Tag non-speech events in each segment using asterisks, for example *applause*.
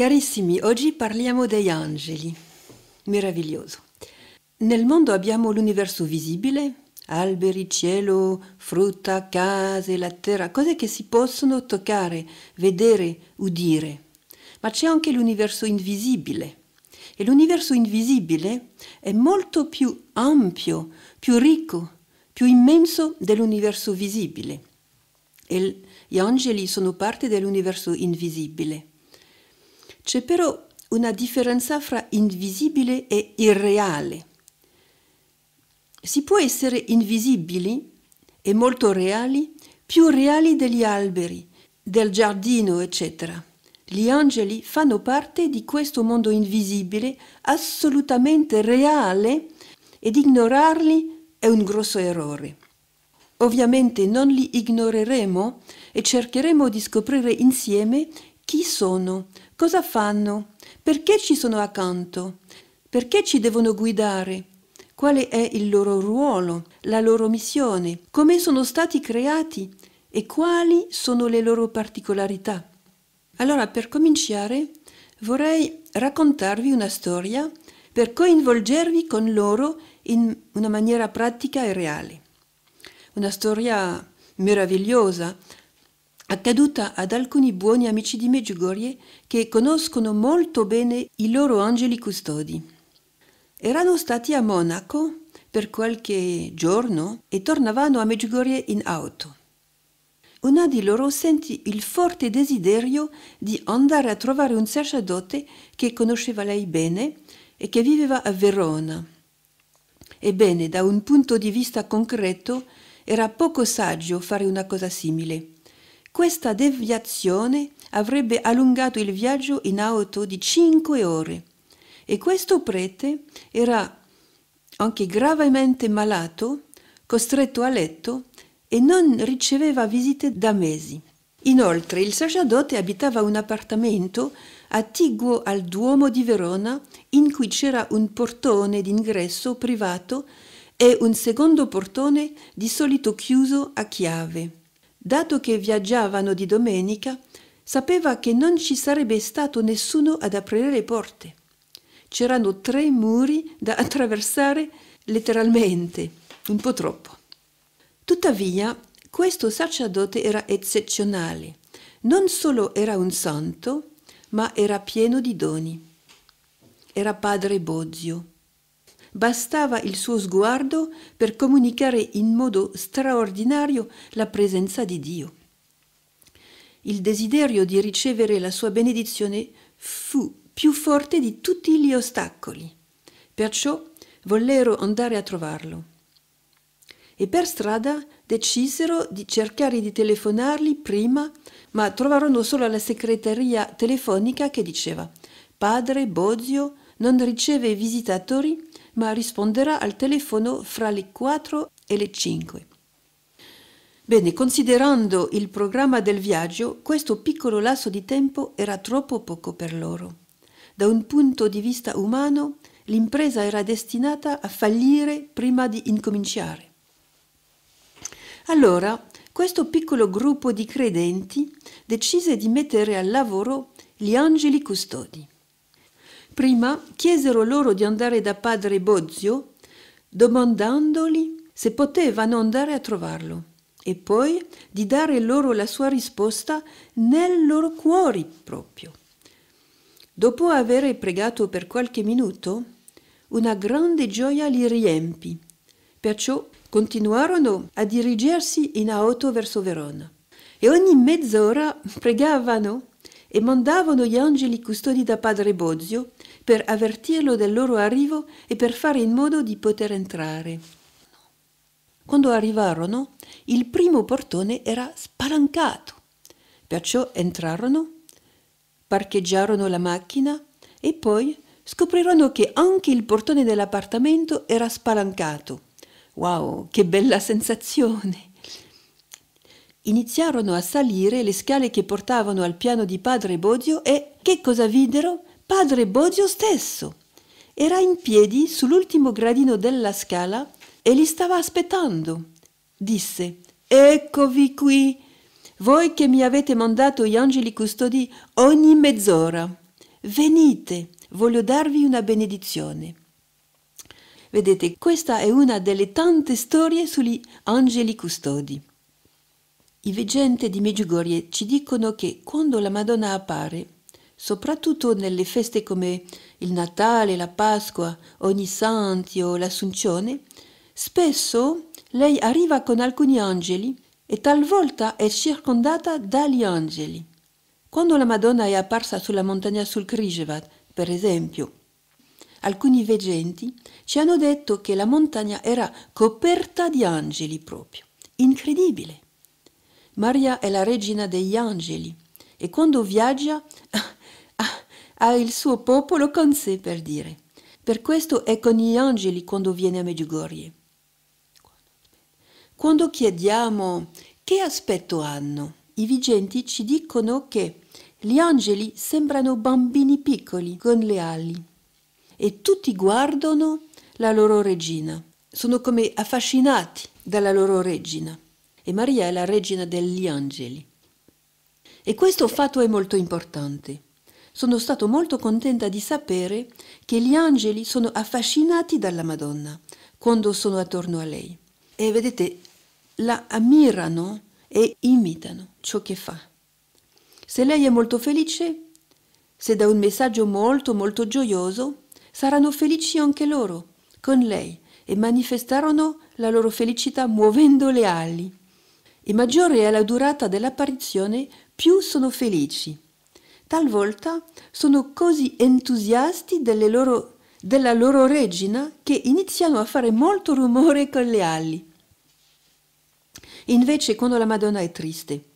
Carissimi, oggi parliamo degli angeli. Meraviglioso. Nel mondo abbiamo l'universo visibile, alberi, cielo, frutta, case, la terra, cose che si possono toccare, vedere, udire. Ma c'è anche l'universo invisibile. E l'universo invisibile è molto più ampio, più ricco, più immenso dell'universo visibile. E gli angeli sono parte dell'universo invisibile. C'è però una differenza fra invisibile e irreale. Si può essere invisibili e molto reali, più reali degli alberi, del giardino, eccetera. Gli angeli fanno parte di questo mondo invisibile, assolutamente reale, ed ignorarli è un grosso errore. Ovviamente non li ignoreremo e cercheremo di scoprire insieme chi sono? Cosa fanno? Perché ci sono accanto? Perché ci devono guidare? Quale è il loro ruolo, la loro missione? Come sono stati creati? E quali sono le loro particolarità? Allora, per cominciare, vorrei raccontarvi una storia per coinvolgervi con loro in una maniera pratica e reale. Una storia meravigliosa accaduta ad alcuni buoni amici di Medjugorje che conoscono molto bene i loro angeli custodi. Erano stati a Monaco per qualche giorno e tornavano a Medjugorje in auto. Una di loro sentì il forte desiderio di andare a trovare un sacerdote che conosceva lei bene e che viveva a Verona. Ebbene, da un punto di vista concreto, era poco saggio fare una cosa simile questa deviazione avrebbe allungato il viaggio in auto di cinque ore e questo prete era anche gravemente malato, costretto a letto e non riceveva visite da mesi. Inoltre il sacerdote abitava un appartamento attiguo al Duomo di Verona in cui c'era un portone d'ingresso privato e un secondo portone di solito chiuso a chiave. Dato che viaggiavano di domenica, sapeva che non ci sarebbe stato nessuno ad aprire le porte. C'erano tre muri da attraversare letteralmente, un po' troppo. Tuttavia, questo sacerdote era eccezionale. Non solo era un santo, ma era pieno di doni. Era padre Bozio, bastava il suo sguardo per comunicare in modo straordinario la presenza di Dio. Il desiderio di ricevere la sua benedizione fu più forte di tutti gli ostacoli, perciò vollero andare a trovarlo. E per strada decisero di cercare di telefonarli prima, ma trovarono solo la segreteria telefonica che diceva Padre Bozio non riceve visitatori ma risponderà al telefono fra le 4 e le 5. Bene, considerando il programma del viaggio, questo piccolo lasso di tempo era troppo poco per loro. Da un punto di vista umano, l'impresa era destinata a fallire prima di incominciare. Allora, questo piccolo gruppo di credenti decise di mettere al lavoro gli angeli custodi. Prima chiesero loro di andare da padre Bozio, domandandogli se potevano andare a trovarlo e poi di dare loro la sua risposta nel loro cuore proprio. Dopo aver pregato per qualche minuto, una grande gioia li riempì, perciò continuarono a dirigersi in auto verso Verona e ogni mezz'ora pregavano e mandavano gli angeli custodi da padre Bozio per avvertirlo del loro arrivo e per fare in modo di poter entrare. Quando arrivarono, il primo portone era spalancato, perciò entrarono, parcheggiarono la macchina e poi scoprirono che anche il portone dell'appartamento era spalancato. Wow, che bella sensazione! Iniziarono a salire le scale che portavano al piano di padre Bodio e che cosa videro? padre Bodio stesso. Era in piedi sull'ultimo gradino della scala e li stava aspettando. Disse, Eccovi qui, voi che mi avete mandato gli angeli custodi ogni mezz'ora. Venite, voglio darvi una benedizione. Vedete, questa è una delle tante storie sugli angeli custodi. I veggenti di Meggiugorie ci dicono che quando la Madonna appare, soprattutto nelle feste come il Natale, la Pasqua, ogni Santi o l'Assunzione, spesso lei arriva con alcuni angeli e talvolta è circondata dagli angeli. Quando la Madonna è apparsa sulla montagna sul Krijevat, per esempio, alcuni veggenti ci hanno detto che la montagna era coperta di angeli proprio. Incredibile! Maria è la regina degli angeli e quando viaggia *laughs* ha il suo popolo con sé per dire. Per questo è con gli angeli quando viene a Medjugorje. Quando chiediamo che aspetto hanno, i vigenti ci dicono che gli angeli sembrano bambini piccoli con le ali e tutti guardano la loro regina. Sono come affascinati dalla loro regina. E Maria è la regina degli angeli. E questo fatto è molto importante sono stato molto contenta di sapere che gli angeli sono affascinati dalla Madonna quando sono attorno a lei e vedete, la ammirano e imitano ciò che fa. Se lei è molto felice, se dà un messaggio molto molto gioioso, saranno felici anche loro con lei e manifestarono la loro felicità muovendo le ali. E maggiore è la durata dell'apparizione, più sono felici talvolta sono così entusiasti loro, della loro regina che iniziano a fare molto rumore con le ali. Invece quando la Madonna è triste,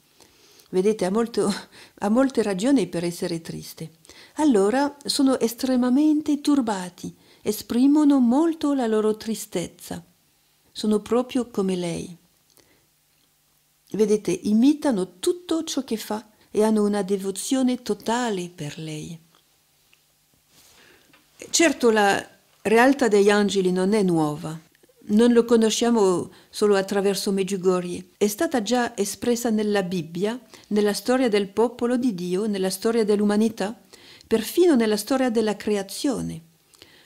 vedete, ha, molto, ha molte ragioni per essere triste, allora sono estremamente turbati, esprimono molto la loro tristezza. Sono proprio come lei. Vedete, imitano tutto ciò che fa e hanno una devozione totale per lei. Certo la realtà degli angeli non è nuova, non lo conosciamo solo attraverso Meggiugorie, è stata già espressa nella Bibbia, nella storia del popolo di Dio, nella storia dell'umanità, perfino nella storia della creazione.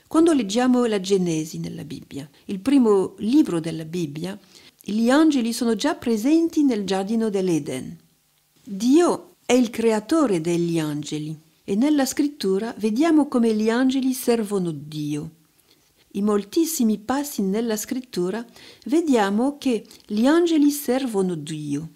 Quando leggiamo la Genesi nella Bibbia, il primo libro della Bibbia, gli angeli sono già presenti nel giardino dell'Eden. Dio è il creatore degli angeli e nella scrittura vediamo come gli angeli servono Dio. In moltissimi passi nella scrittura vediamo che gli angeli servono Dio.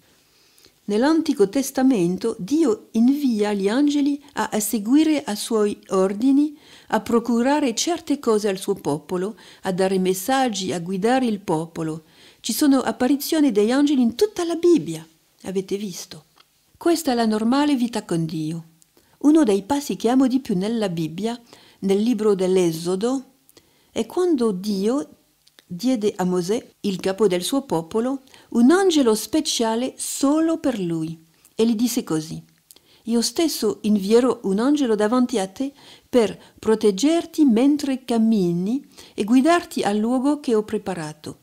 Nell'Antico Testamento Dio invia gli angeli a seguire i suoi ordini, a procurare certe cose al suo popolo, a dare messaggi, a guidare il popolo. Ci sono apparizioni degli angeli in tutta la Bibbia, avete visto. Questa è la normale vita con Dio, uno dei passi che amo di più nella Bibbia, nel libro dell'Esodo, è quando Dio diede a Mosè, il capo del suo popolo, un angelo speciale solo per lui e gli disse così. Io stesso invierò un angelo davanti a te per proteggerti mentre cammini e guidarti al luogo che ho preparato.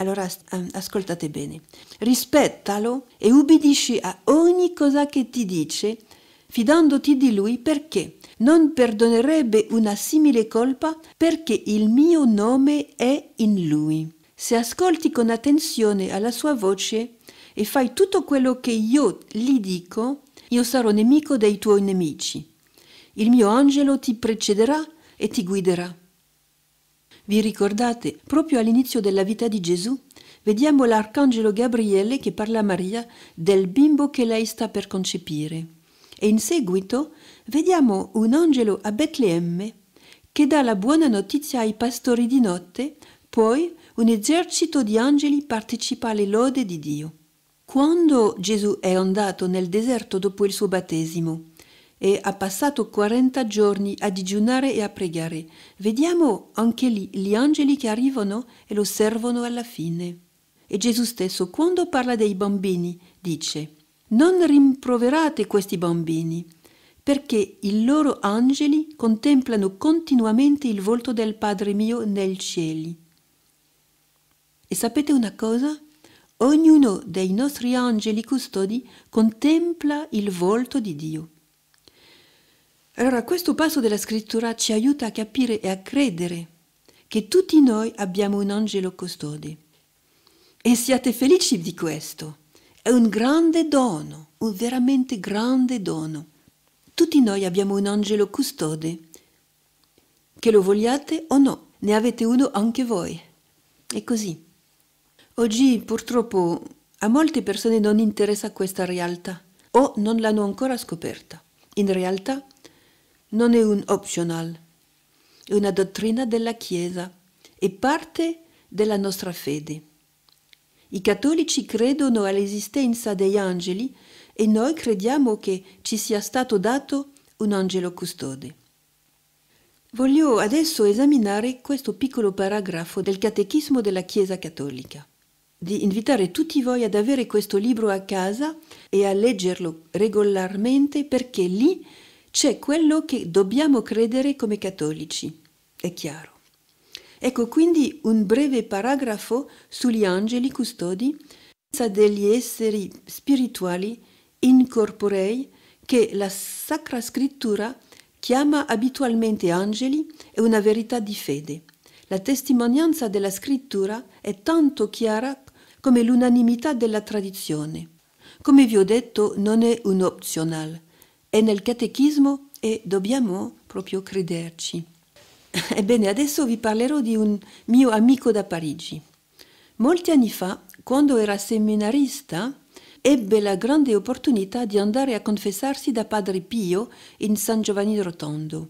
Allora ehm, ascoltate bene, rispettalo e ubbidisci a ogni cosa che ti dice, fidandoti di lui perché non perdonerebbe una simile colpa perché il mio nome è in lui. Se ascolti con attenzione alla sua voce e fai tutto quello che io gli dico, io sarò nemico dei tuoi nemici. Il mio angelo ti precederà e ti guiderà. Vi ricordate, proprio all'inizio della vita di Gesù, vediamo l'arcangelo Gabriele che parla a Maria del bimbo che lei sta per concepire. E in seguito vediamo un angelo a Betlemme che dà la buona notizia ai pastori di notte, poi un esercito di angeli partecipa alle lode di Dio. Quando Gesù è andato nel deserto dopo il suo battesimo, e ha passato 40 giorni a digiunare e a pregare. Vediamo anche lì gli angeli che arrivano e lo servono alla fine. E Gesù stesso, quando parla dei bambini, dice, non rimproverate questi bambini, perché i loro angeli contemplano continuamente il volto del Padre mio nel cieli. E sapete una cosa? Ognuno dei nostri angeli custodi contempla il volto di Dio. Allora questo passo della scrittura ci aiuta a capire e a credere che tutti noi abbiamo un angelo custode. E siate felici di questo. È un grande dono, un veramente grande dono. Tutti noi abbiamo un angelo custode. Che lo vogliate o no, ne avete uno anche voi. È così. Oggi purtroppo a molte persone non interessa questa realtà o non l'hanno ancora scoperta. In realtà non è un optional, è una dottrina della Chiesa e parte della nostra fede. I cattolici credono all'esistenza degli angeli e noi crediamo che ci sia stato dato un angelo custode. Voglio adesso esaminare questo piccolo paragrafo del Catechismo della Chiesa Cattolica. Di invitare tutti voi ad avere questo libro a casa e a leggerlo regolarmente perché lì c'è quello che dobbiamo credere come cattolici, è chiaro. Ecco quindi un breve paragrafo sugli angeli custodi, degli esseri spirituali incorporei che la Sacra Scrittura chiama abitualmente angeli è una verità di fede. La testimonianza della Scrittura è tanto chiara come l'unanimità della tradizione. Come vi ho detto, non è un optional, è nel catechismo e dobbiamo proprio crederci. *laughs* Ebbene, adesso vi parlerò di un mio amico da Parigi. Molti anni fa, quando era seminarista, ebbe la grande opportunità di andare a confessarsi da Padre Pio in San Giovanni Rotondo.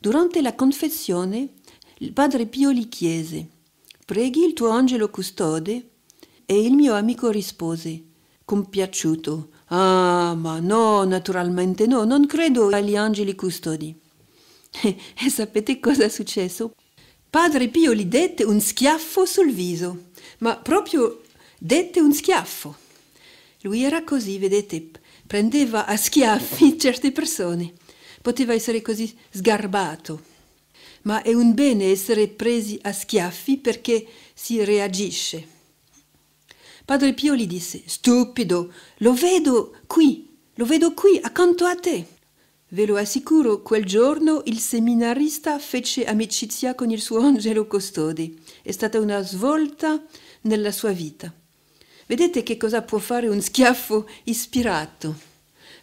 Durante la confessione, il Padre Pio gli chiese, preghi il tuo angelo custode? E il mio amico rispose, compiaciuto, Ah, ma no, naturalmente no, non credo agli angeli custodi. E eh, eh, sapete cosa è successo? Padre Pio gli dette un schiaffo sul viso, ma proprio dette un schiaffo. Lui era così, vedete, prendeva a schiaffi *laughs* certe persone. Poteva essere così sgarbato. Ma è un bene essere presi a schiaffi perché si reagisce. Padre Pio gli disse, stupido, lo vedo qui, lo vedo qui, accanto a te. Ve lo assicuro, quel giorno il seminarista fece amicizia con il suo *laughs* angelo custode. È stata una svolta nella sua vita. Vedete che cosa può fare un schiaffo ispirato.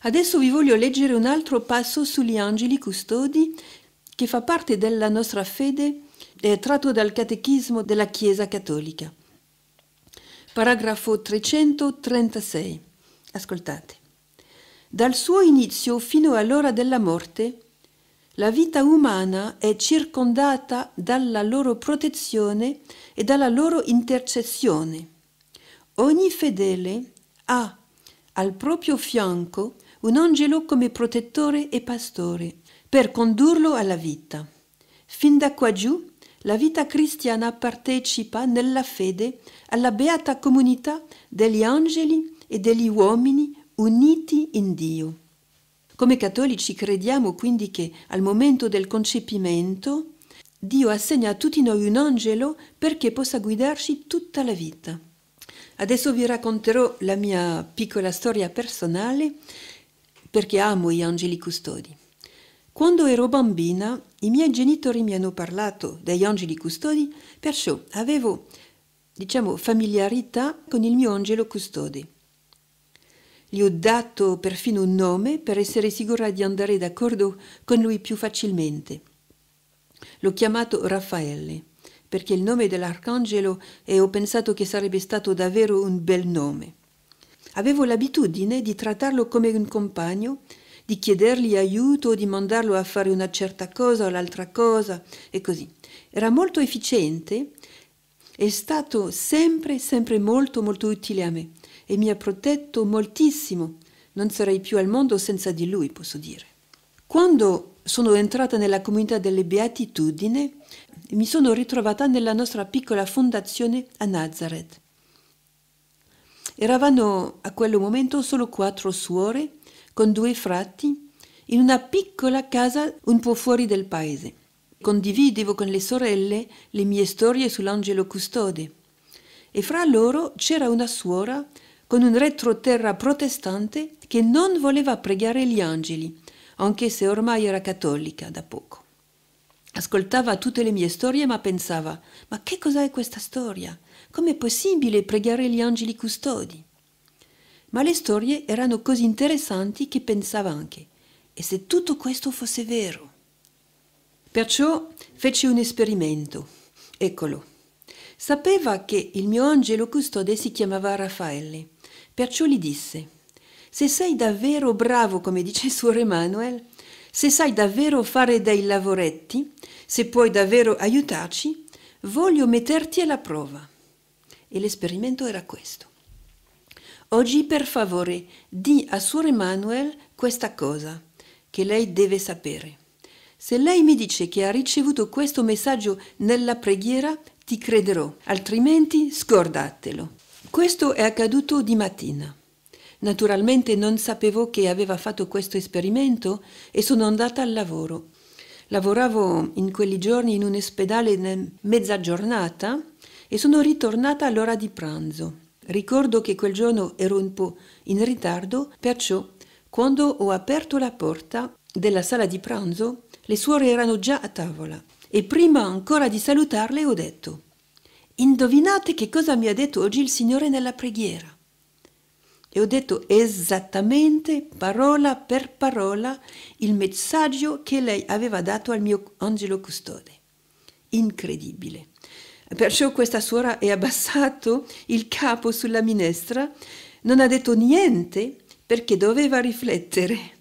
Adesso vi voglio leggere un altro passo sugli angeli custodi che fa parte della nostra fede e eh, tratto dal catechismo della Chiesa Cattolica. Paragrafo 336. Ascoltate. Dal suo inizio fino all'ora della morte, la vita umana è circondata dalla loro protezione e dalla loro intercessione. Ogni fedele ha al proprio fianco un angelo come protettore e pastore per condurlo alla vita. Fin da qua giù, la vita cristiana partecipa nella fede alla beata comunità degli angeli e degli uomini uniti in Dio. Come cattolici crediamo quindi che al momento del concepimento Dio assegna a tutti noi un angelo perché possa guidarci tutta la vita. Adesso vi racconterò la mia piccola storia personale perché amo gli angeli custodi. Quando ero bambina i miei genitori mi hanno parlato degli angeli custodi, perciò avevo diciamo, familiarità con il mio angelo custode. Gli ho dato perfino un nome per essere sicura di andare d'accordo con lui più facilmente. L'ho chiamato Raffaele, perché il nome dell'arcangelo e ho pensato che sarebbe stato davvero un bel nome. Avevo l'abitudine di trattarlo come un compagno, di chiedergli aiuto, di mandarlo a fare una certa cosa o l'altra cosa e così. Era molto efficiente è stato sempre, sempre molto, molto utile a me e mi ha protetto moltissimo. Non sarei più al mondo senza di lui, posso dire. Quando sono entrata nella comunità delle beatitudini, mi sono ritrovata nella nostra piccola fondazione a Nazareth. Eravamo a quel momento solo quattro suore con due frati in una piccola casa un po' fuori del paese. Condividevo con le sorelle le mie storie sull'angelo custode e fra loro c'era una suora con un retroterra protestante che non voleva pregare gli angeli, anche se ormai era cattolica da poco. Ascoltava tutte le mie storie ma pensava, ma che cos'è questa storia? Com'è possibile pregare gli angeli custodi? Ma le storie erano così interessanti che pensava anche, e se tutto questo fosse vero? Perciò fece un esperimento. Eccolo. Sapeva che il mio angelo custode si chiamava Raffaele, perciò gli disse, se sei davvero bravo, come dice suor Emanuel, se sai davvero fare dei lavoretti, se puoi davvero aiutarci, voglio metterti alla prova. E l'esperimento era questo. Oggi per favore di a suor Emanuel questa cosa, che lei deve sapere. Se lei mi dice che ha ricevuto questo messaggio nella preghiera, ti crederò, altrimenti scordatelo. Questo è accaduto di mattina. Naturalmente non sapevo che aveva fatto questo esperimento e sono andata al lavoro. Lavoravo in quei giorni in un ospedale mezza giornata e sono ritornata all'ora di pranzo. Ricordo che quel giorno ero un po' in ritardo, perciò quando ho aperto la porta della sala di pranzo le suore erano già a tavola e prima ancora di salutarle ho detto Indovinate che cosa mi ha detto oggi il Signore nella preghiera. E ho detto esattamente, parola per parola, il messaggio che lei aveva dato al mio angelo custode. Incredibile. Perciò questa suora è abbassato il capo sulla minestra, non ha detto niente perché doveva riflettere.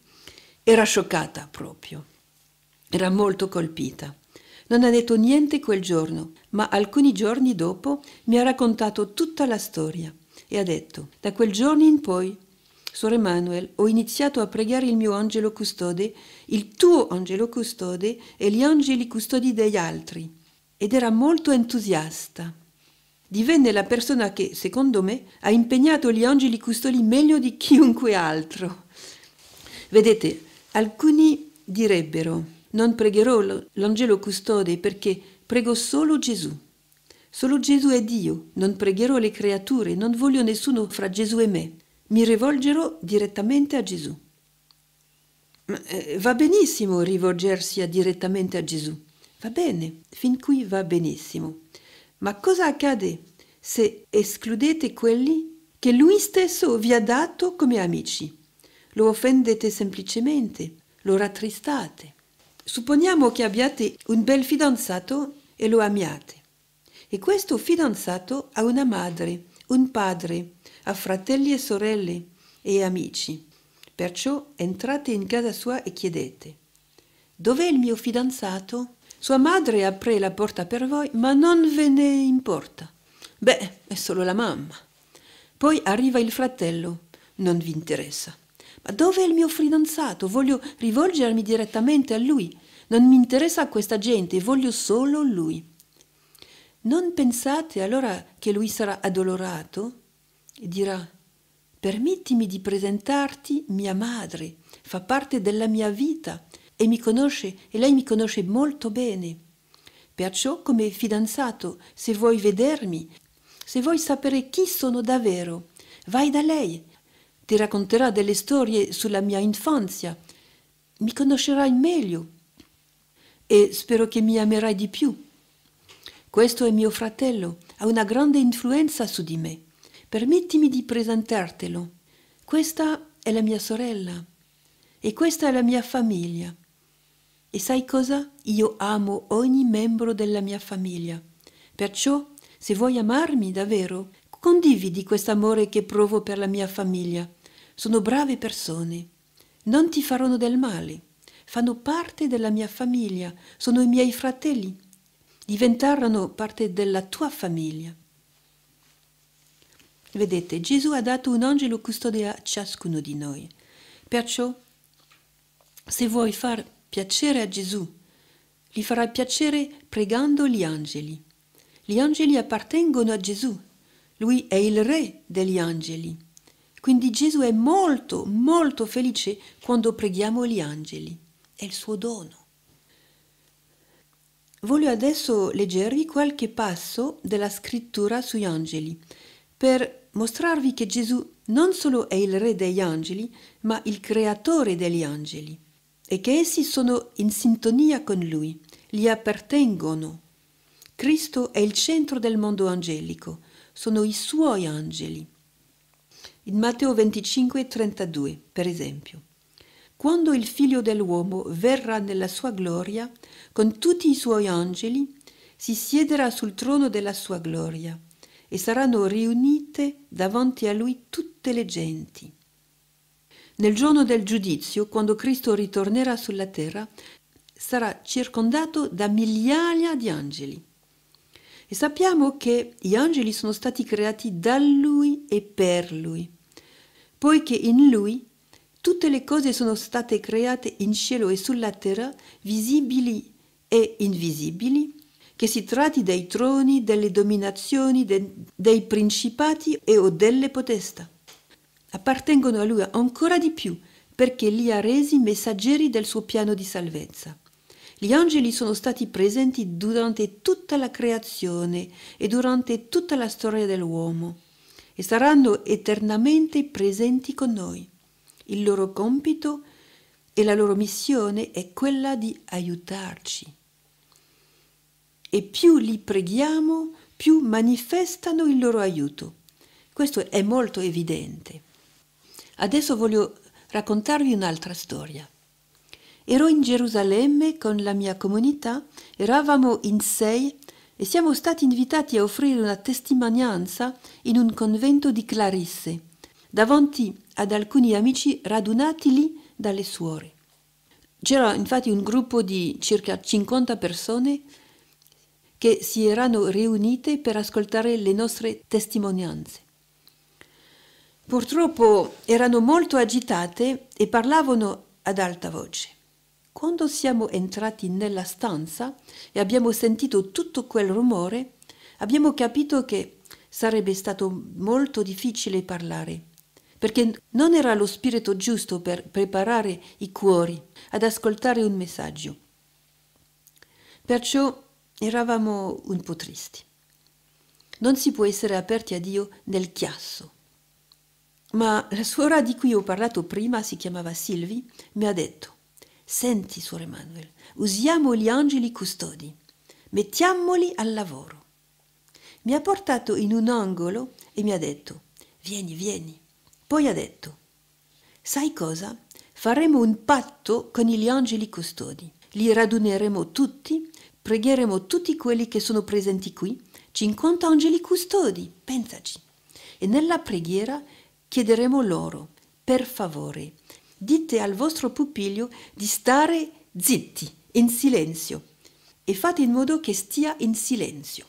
Era scioccata proprio. Era molto colpita. Non ha detto niente quel giorno, ma alcuni giorni dopo mi ha raccontato tutta la storia e ha detto, da quel giorno in poi, Sor Emanuel, ho iniziato a pregare il mio angelo custode, il tuo angelo custode e gli angeli custodi degli altri. Ed era molto entusiasta. Divenne la persona che, secondo me, ha impegnato gli angeli custodi meglio di chiunque altro. Vedete, alcuni direbbero non pregherò l'angelo custode perché prego solo Gesù. Solo Gesù è Dio, non pregherò le creature, non voglio nessuno fra Gesù e me. Mi rivolgerò direttamente a Gesù. Eh, va benissimo rivolgersi direttamente a Gesù. Va bene, fin qui va benissimo. Ma cosa accade se escludete quelli che Lui stesso vi ha dato come amici? Lo offendete semplicemente, lo rattristate. Supponiamo che abbiate un bel fidanzato e lo amiate. E questo fidanzato ha una madre, un padre, ha fratelli e sorelle e amici. Perciò entrate in casa sua e chiedete, dov'è il mio fidanzato? Sua madre apre la porta per voi, ma non ve ne importa. Beh, è solo la mamma. Poi arriva il fratello, non vi interessa. Ma dove è il mio fidanzato? Voglio rivolgermi direttamente a lui. Non mi interessa questa gente, voglio solo lui. Non pensate allora che lui sarà addolorato e dirà, permettimi di presentarti mia madre, fa parte della mia vita e mi conosce e lei mi conosce molto bene. Perciò come fidanzato, se vuoi vedermi, se vuoi sapere chi sono davvero, vai da lei ti racconterà delle storie sulla mia infanzia, mi conoscerai meglio e spero che mi amerai di più. Questo è mio fratello, ha una grande influenza su di me. Permettimi di presentartelo. Questa è la mia sorella e questa è la mia famiglia. E sai cosa? Io amo ogni membro della mia famiglia. Perciò, se vuoi amarmi davvero, condividi quest'amore che provo per la mia famiglia. Sono brave persone, non ti faranno del male, fanno parte della mia famiglia, sono i miei fratelli, diventarono parte della tua famiglia. Vedete, Gesù ha dato un angelo custode a ciascuno di noi. Perciò, se vuoi far piacere a Gesù, gli farai piacere pregando gli angeli. Gli angeli appartengono a Gesù. Lui è il re degli angeli. Quindi Gesù è molto, molto felice quando preghiamo gli angeli. È il suo dono. Voglio adesso leggervi qualche passo della scrittura sugli angeli per mostrarvi che Gesù non solo è il re degli angeli, ma il creatore degli angeli e che essi sono in sintonia con lui, gli appartengono. Cristo è il centro del mondo angelico, sono i suoi angeli in Matteo 25, 32, per esempio. Quando il figlio dell'uomo verrà nella sua gloria, con tutti i suoi angeli, si siederà sul trono della sua gloria e saranno riunite davanti a lui tutte le genti. Nel giorno del giudizio, quando Cristo ritornerà sulla terra, sarà circondato da migliaia di angeli e sappiamo che gli angeli sono stati creati da lui e per lui, poiché in lui tutte le cose sono state create in cielo e sulla terra, visibili e invisibili, che si tratti dei troni, delle dominazioni, de, dei principati e o delle potestà. Appartengono a lui ancora di più perché li ha resi messaggeri del suo piano di salvezza. Gli angeli sono stati presenti durante tutta la creazione e durante tutta la storia dell'uomo e saranno eternamente presenti con noi. Il loro compito e la loro missione è quella di aiutarci. E più li preghiamo, più manifestano il loro aiuto. Questo è molto evidente. Adesso voglio raccontarvi un'altra storia. Ero in Gerusalemme con la mia comunità, eravamo in sei e siamo stati invitati a offrire una testimonianza in un convento di Clarisse, davanti ad alcuni amici radunati lì dalle suore. C'era infatti un gruppo di circa 50 persone che si erano riunite per ascoltare le nostre testimonianze. Purtroppo erano molto agitate e parlavano ad alta voce. Quando siamo entrati nella stanza e abbiamo sentito tutto quel rumore, abbiamo capito che sarebbe stato molto difficile parlare, perché non era lo spirito giusto per preparare i cuori ad ascoltare un messaggio. Perciò eravamo un po' tristi. Non si può essere aperti a Dio nel chiasso. Ma la suora di cui ho parlato prima si chiamava Silvi, mi ha detto, Senti, Suor Emanuel, usiamo gli angeli custodi, mettiamoli al lavoro. Mi ha portato in un angolo e mi ha detto, vieni, vieni. Poi ha detto, sai cosa? Faremo un patto con gli angeli custodi. Li raduneremo tutti, pregheremo tutti quelli che sono presenti qui, 50 angeli custodi, pensaci. E nella preghiera chiederemo loro, per favore, dite al vostro pupillo di stare zitti, in silenzio, e fate in modo che stia in silenzio.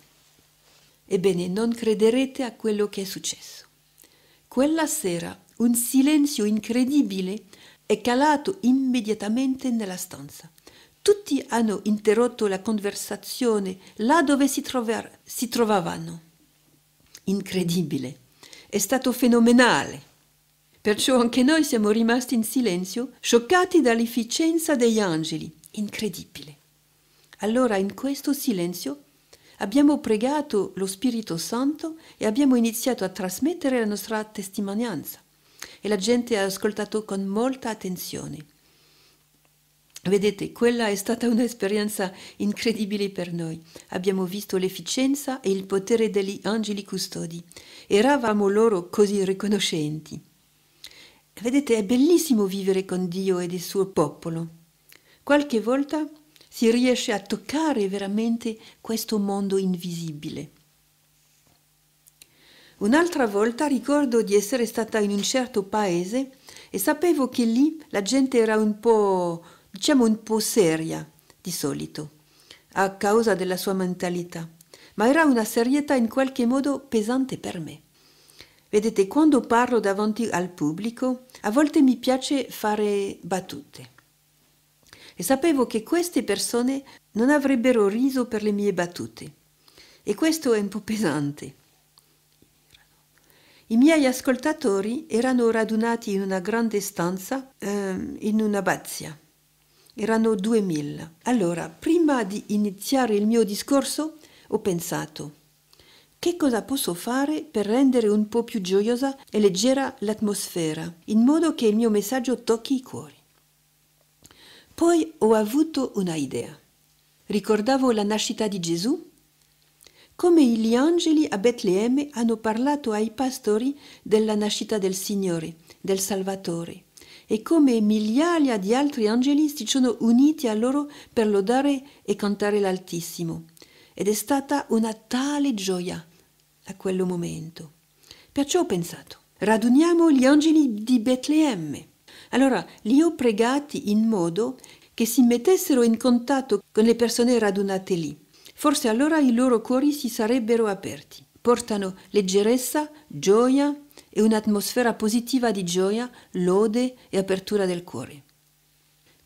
Ebbene, non crederete a quello che è successo. Quella sera un silenzio incredibile è calato immediatamente nella stanza. Tutti hanno interrotto la conversazione là dove si, trover- si trovavano. Incredibile. È stato fenomenale. Perciò anche noi siamo rimasti in silenzio, scioccati dall'efficienza degli angeli. Incredibile. Allora in questo silenzio abbiamo pregato lo Spirito Santo e abbiamo iniziato a trasmettere la nostra testimonianza e la gente ha ascoltato con molta attenzione. Vedete, quella è stata un'esperienza incredibile per noi. Abbiamo visto l'efficienza e il potere degli angeli custodi. Eravamo loro così riconoscenti. Vedete, è bellissimo vivere con Dio ed il suo popolo. Qualche volta si riesce a toccare veramente questo mondo invisibile. Un'altra volta ricordo di essere stata in un certo paese e sapevo che lì la gente era un po', diciamo un po' seria di solito, a causa della sua mentalità, ma era una serietà in qualche modo pesante per me. Vedete, quando parlo davanti al pubblico, a volte mi piace fare battute. E sapevo che queste persone non avrebbero riso per le mie battute. E questo è un po' pesante. I miei ascoltatori erano radunati in una grande stanza, ehm, in un'abbazia. Erano 2000. Allora, prima di iniziare il mio discorso, ho pensato, che cosa posso fare per rendere un po' più gioiosa e leggera l'atmosfera, in modo che il mio messaggio tocchi i cuori? Poi ho avuto una idea. Ricordavo la nascita di Gesù? Come gli angeli a Betlemme hanno parlato ai pastori della nascita del Signore, del Salvatore, e come migliaia di altri angeli si sono uniti a loro per lodare e cantare l'Altissimo. Ed è stata una tale gioia a quel momento. Perciò ho pensato, raduniamo gli angeli di Betlemme. Allora li ho pregati in modo che si mettessero in contatto con le persone radunate lì. Forse allora i loro cuori si sarebbero aperti. Portano leggerezza, gioia e un'atmosfera positiva di gioia, lode e apertura del cuore.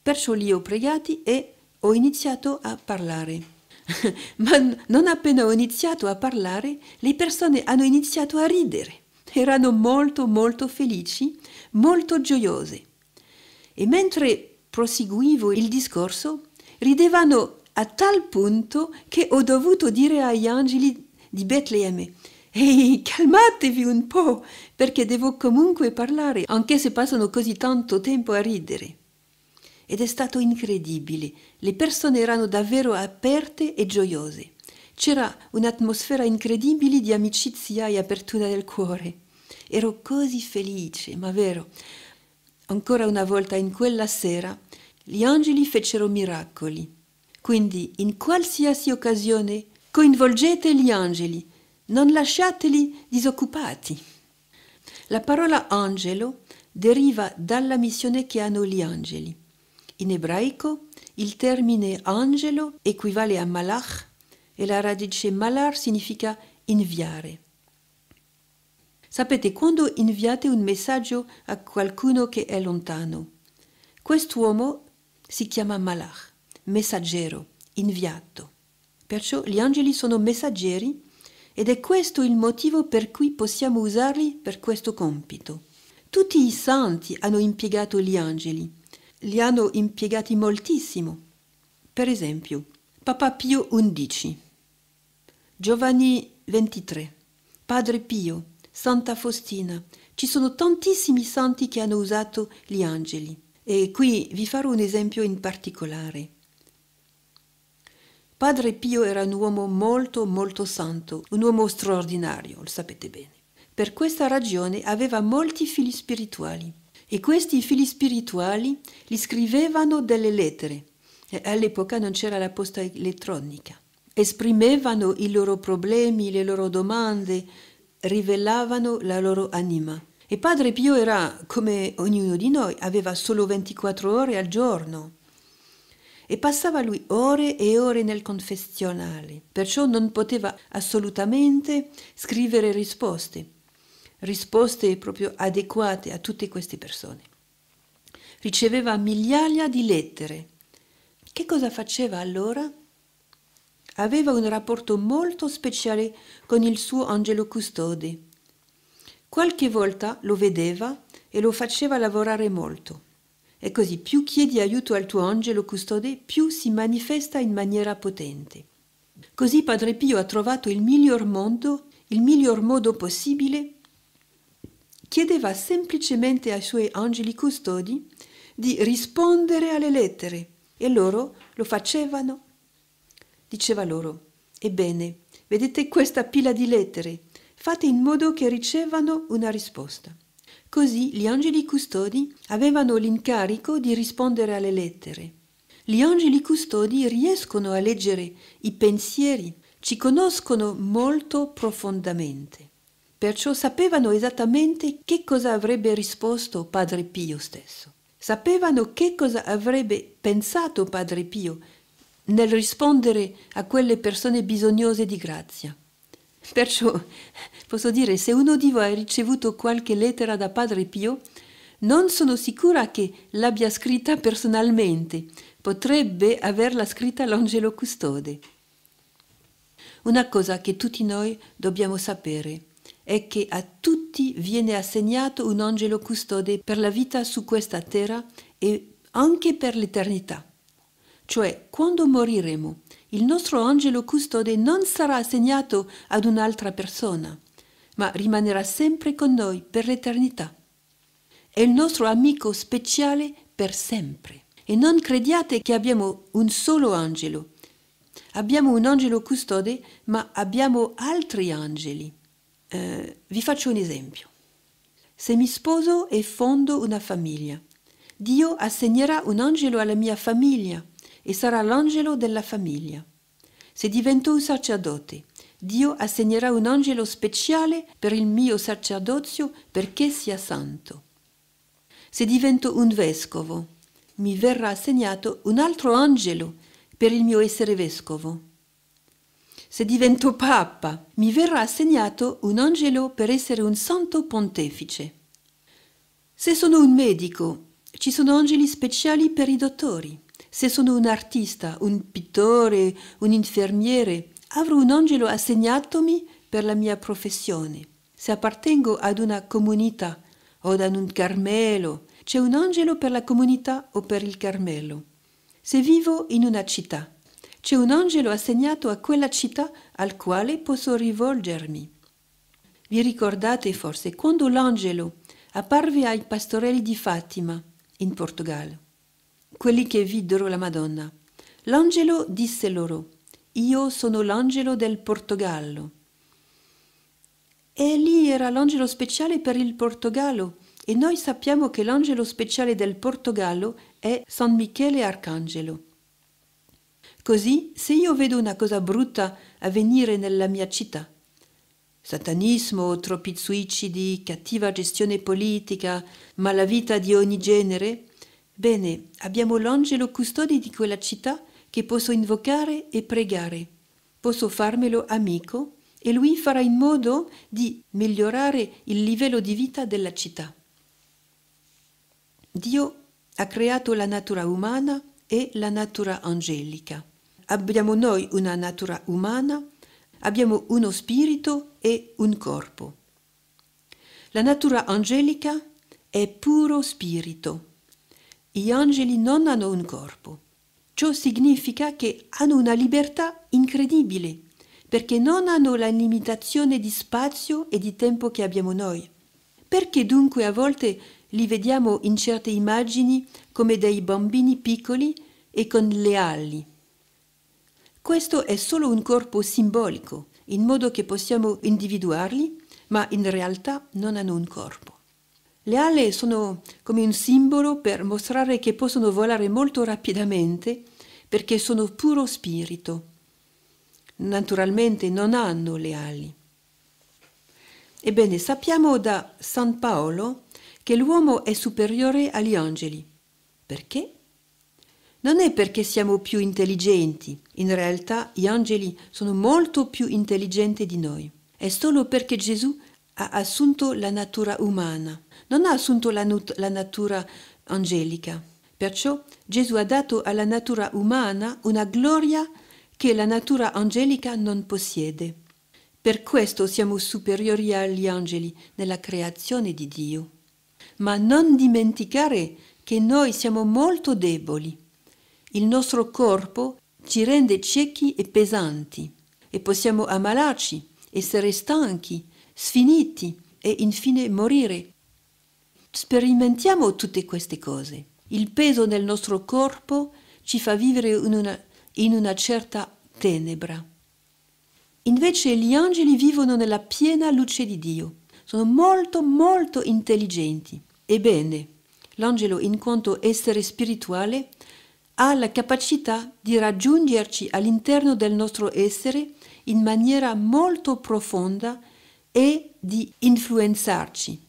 Perciò li ho pregati e ho iniziato a parlare. *laughs* ma non appena ho iniziato a parlare, le persone hanno iniziato a ridere. Erano molto, molto felici, molto gioiose. E mentre proseguivo il discorso, ridevano a tal punto che ho dovuto dire agli angeli di Betlemme Ehi, calmatevi un po', perché devo comunque parlare, anche se passano così tanto tempo a ridere ed è stato incredibile. Le persone erano davvero aperte e gioiose. C'era un'atmosfera incredibile di amicizia e apertura del cuore. Ero così felice, ma vero. Ancora una volta in quella sera gli angeli fecero miracoli. Quindi in qualsiasi occasione coinvolgete gli angeli, non lasciateli disoccupati. La parola angelo deriva dalla missione che hanno gli angeli. In ebraico il termine angelo equivale a malach e la radice malar significa inviare. Sapete, quando inviate un messaggio a qualcuno che è lontano, quest'uomo si chiama malach, messaggero, inviato. Perciò gli angeli sono messaggeri ed è questo il motivo per cui possiamo usarli per questo compito. Tutti i santi hanno impiegato gli angeli li hanno impiegati moltissimo. Per esempio, Papa Pio XI, Giovanni XXIII, Padre Pio, Santa Faustina. Ci sono tantissimi santi che hanno usato gli angeli. E qui vi farò un esempio in particolare. Padre Pio era un uomo molto molto santo, un uomo straordinario, lo sapete bene. Per questa ragione aveva molti figli spirituali e questi figli spirituali gli scrivevano delle lettere. All'epoca non c'era la posta elettronica. Esprimevano i loro problemi, le loro domande, rivelavano la loro anima. E Padre Pio era, come ognuno di noi, aveva solo 24 ore al giorno e passava lui ore e ore nel confessionale, perciò non poteva assolutamente scrivere risposte risposte proprio adeguate a tutte queste persone. Riceveva migliaia di lettere. Che cosa faceva allora? Aveva un rapporto molto speciale con il suo angelo custode. Qualche volta lo vedeva e lo faceva lavorare molto. E così più chiedi aiuto al tuo angelo custode, più si manifesta in maniera potente. Così Padre Pio ha trovato il miglior modo, il miglior modo possibile chiedeva semplicemente ai suoi angeli custodi di rispondere alle lettere e loro lo facevano. Diceva loro, ebbene, vedete questa pila di lettere, fate in modo che ricevano una risposta. Così gli angeli custodi avevano l'incarico di rispondere alle lettere. Gli angeli custodi riescono a leggere i pensieri, ci conoscono molto profondamente. Perciò sapevano esattamente che cosa avrebbe risposto Padre Pio stesso. Sapevano che cosa avrebbe pensato Padre Pio nel rispondere a quelle persone bisognose di grazia. Perciò posso dire, se uno di voi ha ricevuto qualche lettera da Padre Pio, non sono sicura che l'abbia scritta personalmente, potrebbe averla scritta l'angelo custode. Una cosa che tutti noi dobbiamo sapere è che a tutti viene assegnato un angelo custode per la vita su questa terra e anche per l'eternità. Cioè, quando moriremo, il nostro angelo custode non sarà assegnato ad un'altra persona, ma rimanerà sempre con noi per l'eternità. È il nostro amico speciale per sempre. E non crediate che abbiamo un solo angelo. Abbiamo un angelo custode, ma abbiamo altri angeli. Eh, vi faccio un esempio. Se mi sposo e fondo una famiglia, Dio assegnerà un angelo alla mia famiglia e sarà l'angelo della famiglia. Se divento un sacerdote, Dio assegnerà un angelo speciale per il mio sacerdozio perché sia santo. Se divento un vescovo, mi verrà assegnato un altro angelo per il mio essere vescovo. Se divento papa, mi verrà assegnato un angelo per essere un santo pontefice. Se sono un medico, ci sono angeli speciali per i dottori. Se sono un artista, un pittore, un infermiere, avrò un angelo assegnatomi per la mia professione. Se appartengo ad una comunità o ad un Carmelo, c'è un angelo per la comunità o per il Carmelo. Se vivo in una città, c'è un angelo assegnato a quella città al quale posso rivolgermi. Vi ricordate forse quando l'angelo apparve ai pastorelli di Fatima in Portogallo, quelli che videro la Madonna. L'angelo disse loro, io sono l'angelo del Portogallo. E lì era l'angelo speciale per il Portogallo e noi sappiamo che l'angelo speciale del Portogallo è San Michele Arcangelo. Così, se io vedo una cosa brutta avvenire nella mia città, satanismo, troppi suicidi, cattiva gestione politica, malavita di ogni genere, bene, abbiamo l'angelo custode di quella città che posso invocare e pregare. Posso farmelo amico e lui farà in modo di migliorare il livello di vita della città. Dio ha creato la natura umana e la natura angelica abbiamo noi una natura umana, abbiamo uno spirito e un corpo. La natura angelica è puro spirito. Gli angeli non hanno un corpo. Ciò significa che hanno una libertà incredibile, perché non hanno la limitazione di spazio e di tempo che abbiamo noi. Perché dunque a volte li vediamo in certe immagini come dei bambini piccoli e con le ali? Questo è solo un corpo simbolico, in modo che possiamo individuarli, ma in realtà non hanno un corpo. Le ali sono come un simbolo per mostrare che possono volare molto rapidamente perché sono puro spirito. Naturalmente non hanno le ali. Ebbene, sappiamo da San Paolo che l'uomo è superiore agli angeli. Perché? Non è perché siamo più intelligenti, in realtà gli angeli sono molto più intelligenti di noi. È solo perché Gesù ha assunto la natura umana, non ha assunto la, la natura angelica. Perciò Gesù ha dato alla natura umana una gloria che la natura angelica non possiede. Per questo siamo superiori agli angeli nella creazione di Dio. Ma non dimenticare che noi siamo molto deboli. Il nostro corpo ci rende ciechi e pesanti e possiamo ammalarci, essere stanchi, sfiniti e infine morire. Sperimentiamo tutte queste cose. Il peso nel nostro corpo ci fa vivere in una, in una certa tenebra. Invece gli angeli vivono nella piena luce di Dio, sono molto molto intelligenti. Ebbene, l'angelo in quanto essere spirituale ha la capacità di raggiungerci all'interno del nostro essere in maniera molto profonda e di influenzarci.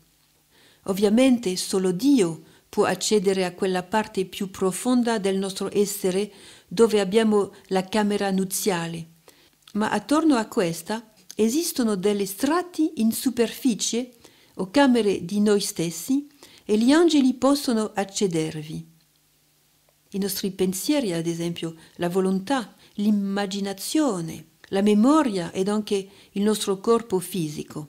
Ovviamente solo Dio può accedere a quella parte più profonda del nostro essere dove abbiamo la camera nuziale, ma attorno a questa esistono degli strati in superficie o camere di noi stessi e gli angeli possono accedervi. I nostri pensieri, ad esempio, la volontà, l'immaginazione, la memoria ed anche il nostro corpo fisico.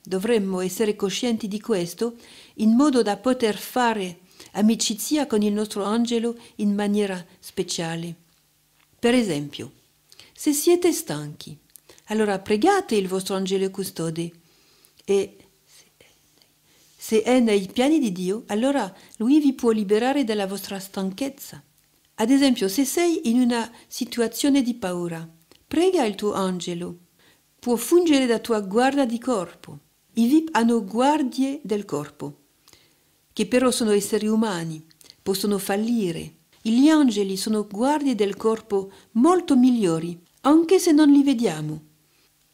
Dovremmo essere coscienti di questo in modo da poter fare amicizia con il nostro angelo in maniera speciale. Per esempio, se siete stanchi, allora pregate il vostro angelo custode e se è nei piani di Dio, allora Lui vi può liberare dalla vostra stanchezza. Ad esempio, se sei in una situazione di paura, prega il tuo angelo. Può fungere da tua guarda di corpo. I VIP hanno guardie del corpo, che però sono esseri umani, possono fallire. Gli angeli sono guardie del corpo molto migliori, anche se non li vediamo.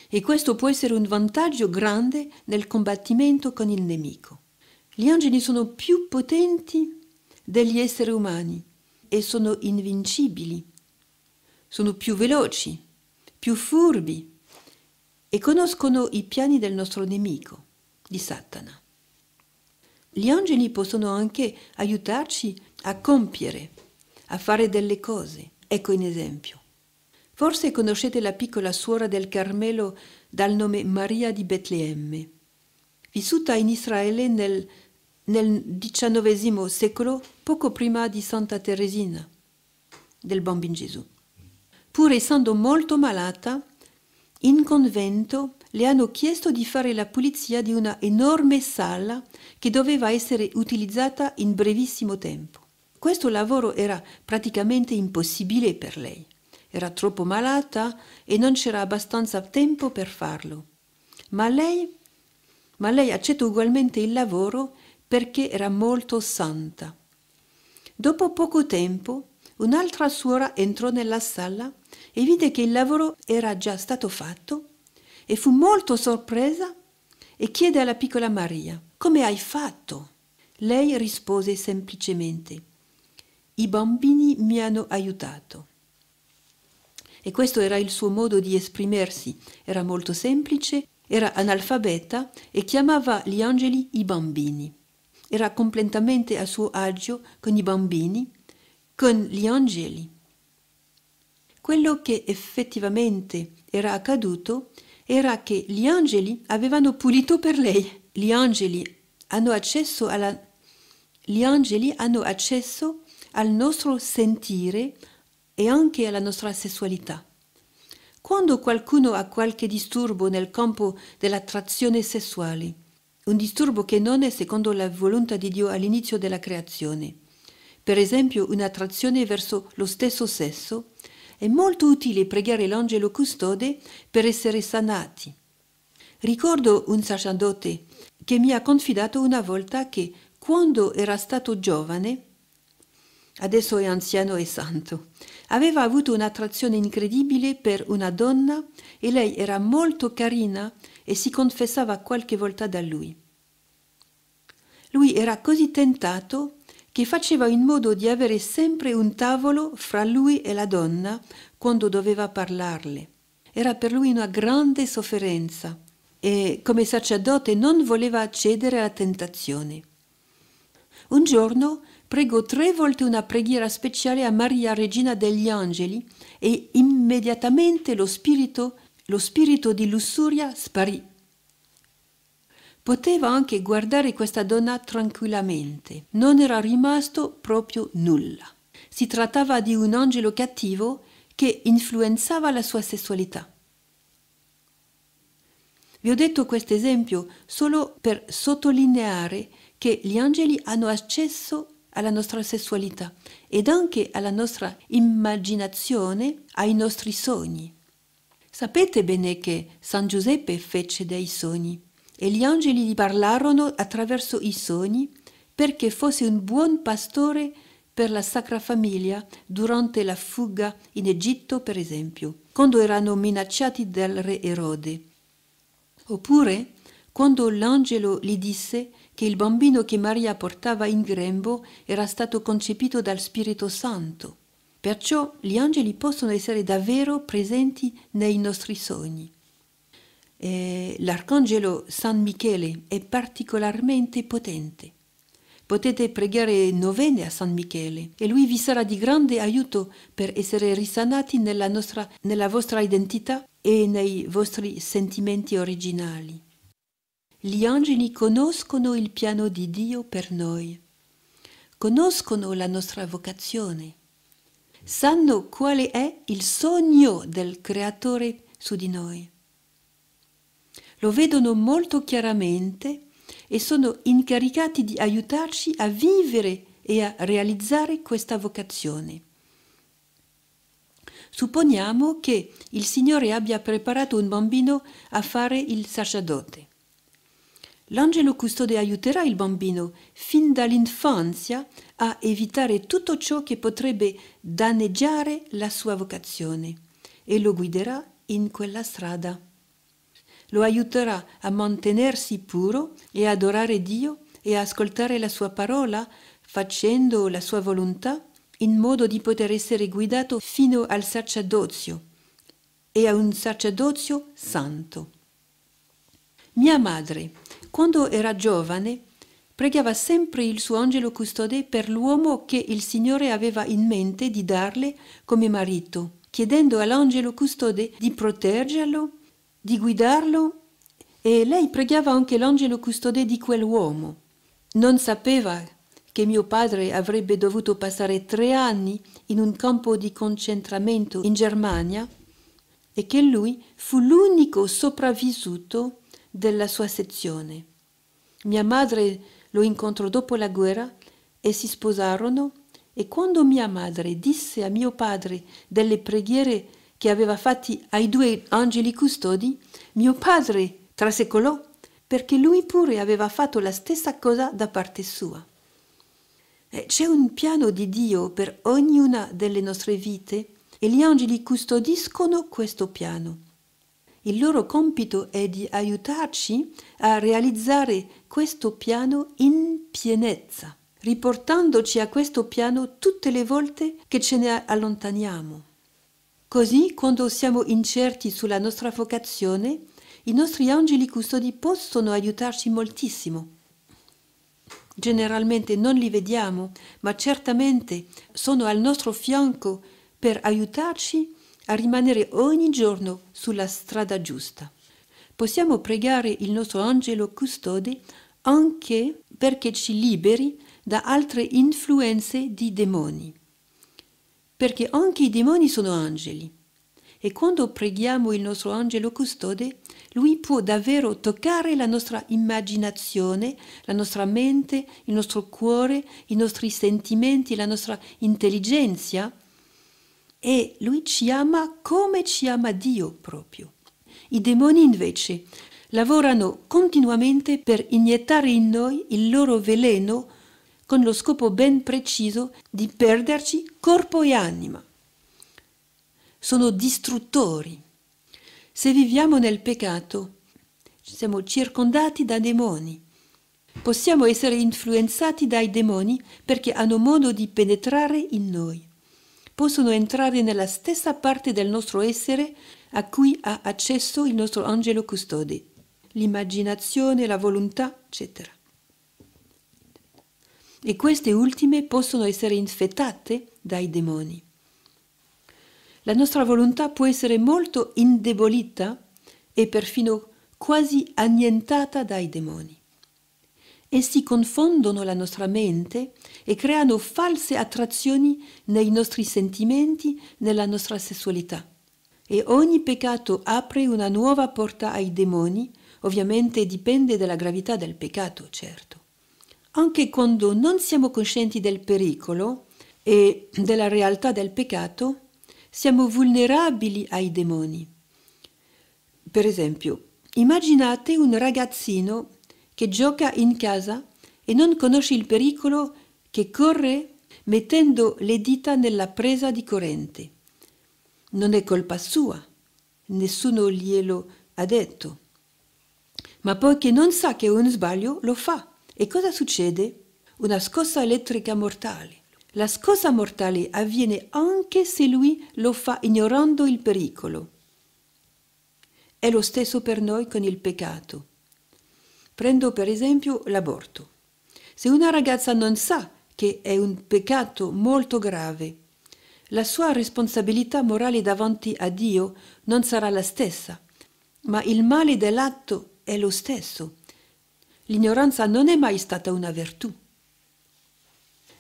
E questo può essere un vantaggio grande nel combattimento con il nemico. Gli angeli sono più potenti degli esseri umani e sono invincibili. Sono più veloci, più furbi e conoscono i piani del nostro nemico, di Satana. Gli angeli possono anche aiutarci a compiere, a fare delle cose. Ecco un esempio. Forse conoscete la piccola suora del Carmelo dal nome Maria di Betlemme, vissuta in Israele nel nel XIX secolo, poco prima di Santa Teresina del Bambin Gesù. Pur essendo molto malata, in convento le hanno chiesto di fare la pulizia di una enorme sala che doveva essere utilizzata in brevissimo tempo. Questo lavoro era praticamente impossibile per lei. Era troppo malata e non c'era abbastanza tempo per farlo. Ma lei, ma lei accettò ugualmente il lavoro perché era molto santa. Dopo poco tempo un'altra suora entrò nella sala e vide che il lavoro era già stato fatto e fu molto sorpresa e chiede alla piccola Maria come hai fatto? Lei rispose semplicemente i bambini mi hanno aiutato. E questo era il suo modo di esprimersi, era molto semplice, era analfabeta e chiamava gli angeli i bambini era completamente a suo agio con i bambini, con gli angeli. Quello che effettivamente era accaduto era che gli angeli avevano pulito per lei. Gli angeli hanno accesso, alla, gli angeli hanno accesso al nostro sentire e anche alla nostra sessualità. Quando qualcuno ha qualche disturbo nel campo dell'attrazione sessuale, un disturbo che non è secondo la volontà di Dio all'inizio della creazione. Per esempio, un'attrazione verso lo stesso sesso, è molto utile pregare l'angelo custode per essere sanati. Ricordo un sacerdote che mi ha confidato una volta che quando era stato giovane, adesso è anziano e santo, aveva avuto un'attrazione incredibile per una donna e lei era molto carina e si confessava qualche volta da lui. Lui era così tentato che faceva in modo di avere sempre un tavolo fra lui e la donna quando doveva parlarle. Era per lui una grande sofferenza e come sacerdote non voleva cedere alla tentazione. Un giorno pregò tre volte una preghiera speciale a Maria Regina degli Angeli e immediatamente lo Spirito lo spirito di lussuria sparì. Poteva anche guardare questa donna tranquillamente, non era rimasto proprio nulla. Si trattava di un angelo cattivo che influenzava la sua sessualità. Vi ho detto questo esempio solo per sottolineare che gli angeli hanno accesso alla nostra sessualità ed anche alla nostra immaginazione, ai nostri sogni. Sapete bene che San Giuseppe fece dei sogni e gli angeli gli parlarono attraverso i sogni perché fosse un buon pastore per la Sacra Famiglia durante la fuga in Egitto, per esempio, quando erano minacciati dal re Erode. Oppure quando l'angelo gli disse che il bambino che Maria portava in grembo era stato concepito dal Spirito Santo. Perciò gli angeli possono essere davvero presenti nei nostri sogni. E eh, l'arcangelo San Michele è particolarmente potente. Potete pregare novene a San Michele e lui vi sarà di grande aiuto per essere risanati nella, nostra, nella vostra identità e nei vostri sentimenti originali. Gli angeli conoscono il piano di Dio per noi, conoscono la nostra vocazione sanno quale è il sogno del Creatore su di noi. Lo vedono molto chiaramente e sono incaricati di aiutarci a vivere e a realizzare questa vocazione. Supponiamo che il Signore abbia preparato un bambino a fare il sacerdote. L'angelo custode aiuterà il bambino fin dall'infanzia a evitare tutto ciò che potrebbe danneggiare la sua vocazione e lo guiderà in quella strada. Lo aiuterà a mantenersi puro e adorare Dio e ascoltare la sua parola facendo la sua volontà in modo di poter essere guidato fino al sacerdozio e a un sacerdozio santo. Mia madre, quando era giovane, pregava sempre il suo angelo custode per l'uomo che il Signore aveva in mente di darle come marito, chiedendo all'angelo custode di proteggerlo, di guidarlo e lei pregava anche l'angelo custode di quell'uomo. Non sapeva che mio padre avrebbe dovuto passare tre anni in un campo di concentramento in Germania e che lui fu l'unico sopravvissuto della sua sezione. Mia madre lo incontrò dopo la guerra e si sposarono e quando mia madre disse a mio padre delle preghiere che aveva fatti ai due angeli custodi, mio padre trasecolò perché lui pure aveva fatto la stessa cosa da parte sua. Eh, c'è un piano di Dio per ognuna delle nostre vite e gli angeli custodiscono questo piano. Il loro compito è di aiutarci a realizzare questo piano in pienezza, riportandoci a questo piano tutte le volte che ce ne allontaniamo. Così, quando siamo incerti sulla nostra vocazione, i nostri angeli custodi possono aiutarci moltissimo. Generalmente non li vediamo, ma certamente sono al nostro fianco per aiutarci a rimanere ogni giorno sulla strada giusta. Possiamo pregare il nostro angelo custode anche perché ci liberi da altre influenze di demoni. Perché anche i demoni sono angeli. E quando preghiamo il nostro angelo custode, lui può davvero toccare la nostra immaginazione, la nostra mente, il nostro cuore, i nostri sentimenti, la nostra intelligenza e lui ci ama come ci ama Dio proprio. I demoni invece lavorano continuamente per iniettare in noi il loro veleno con lo scopo ben preciso di perderci corpo e anima. Sono distruttori. Se viviamo nel peccato, siamo circondati da demoni. Possiamo essere influenzati dai demoni perché hanno modo di penetrare in noi possono entrare nella stessa parte del nostro essere a cui ha accesso il nostro angelo custode, l'immaginazione, la volontà, eccetera. E queste ultime possono essere infettate dai demoni. La nostra volontà può essere molto indebolita e perfino quasi annientata dai demoni. Essi confondono la nostra mente e creano false attrazioni nei nostri sentimenti, nella nostra sessualità. E ogni peccato apre una nuova porta ai demoni, ovviamente dipende dalla gravità del peccato, certo. Anche quando non siamo coscienti del pericolo e della realtà del peccato, siamo vulnerabili ai demoni. Per esempio, immaginate un ragazzino che gioca in casa e non conosce il pericolo che corre mettendo le dita nella presa di corrente. Non è colpa sua, nessuno glielo ha detto. Ma poiché non sa che è un sbaglio, lo fa. E cosa succede? Una scossa elettrica mortale. La scossa mortale avviene anche se lui lo fa ignorando il pericolo. È lo stesso per noi con il peccato. Prendo per esempio l'aborto. Se una ragazza non sa che è un peccato molto grave. La sua responsabilità morale davanti a Dio non sarà la stessa, ma il male dell'atto è lo stesso. L'ignoranza non è mai stata una virtù.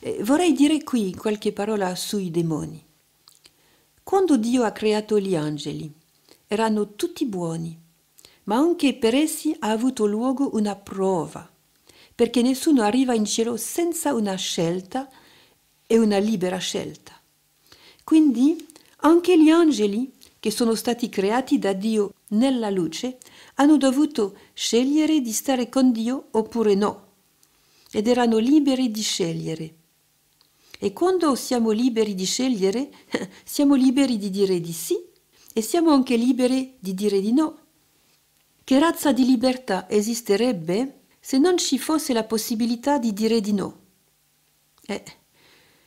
E eh, vorrei dire qui qualche parola sui demoni. Quando Dio ha creato gli angeli, erano tutti buoni, ma anche per essi ha avuto luogo una prova perché nessuno arriva in cielo senza una scelta e una libera scelta. Quindi anche gli angeli, che sono stati creati da Dio nella luce, hanno dovuto scegliere di stare con Dio oppure no, ed erano liberi di scegliere. E quando siamo liberi di scegliere, *laughs* siamo liberi di dire di sì e siamo anche liberi di dire di no. Che razza di libertà esisterebbe se non ci fosse la possibilità di dire di no. Eh,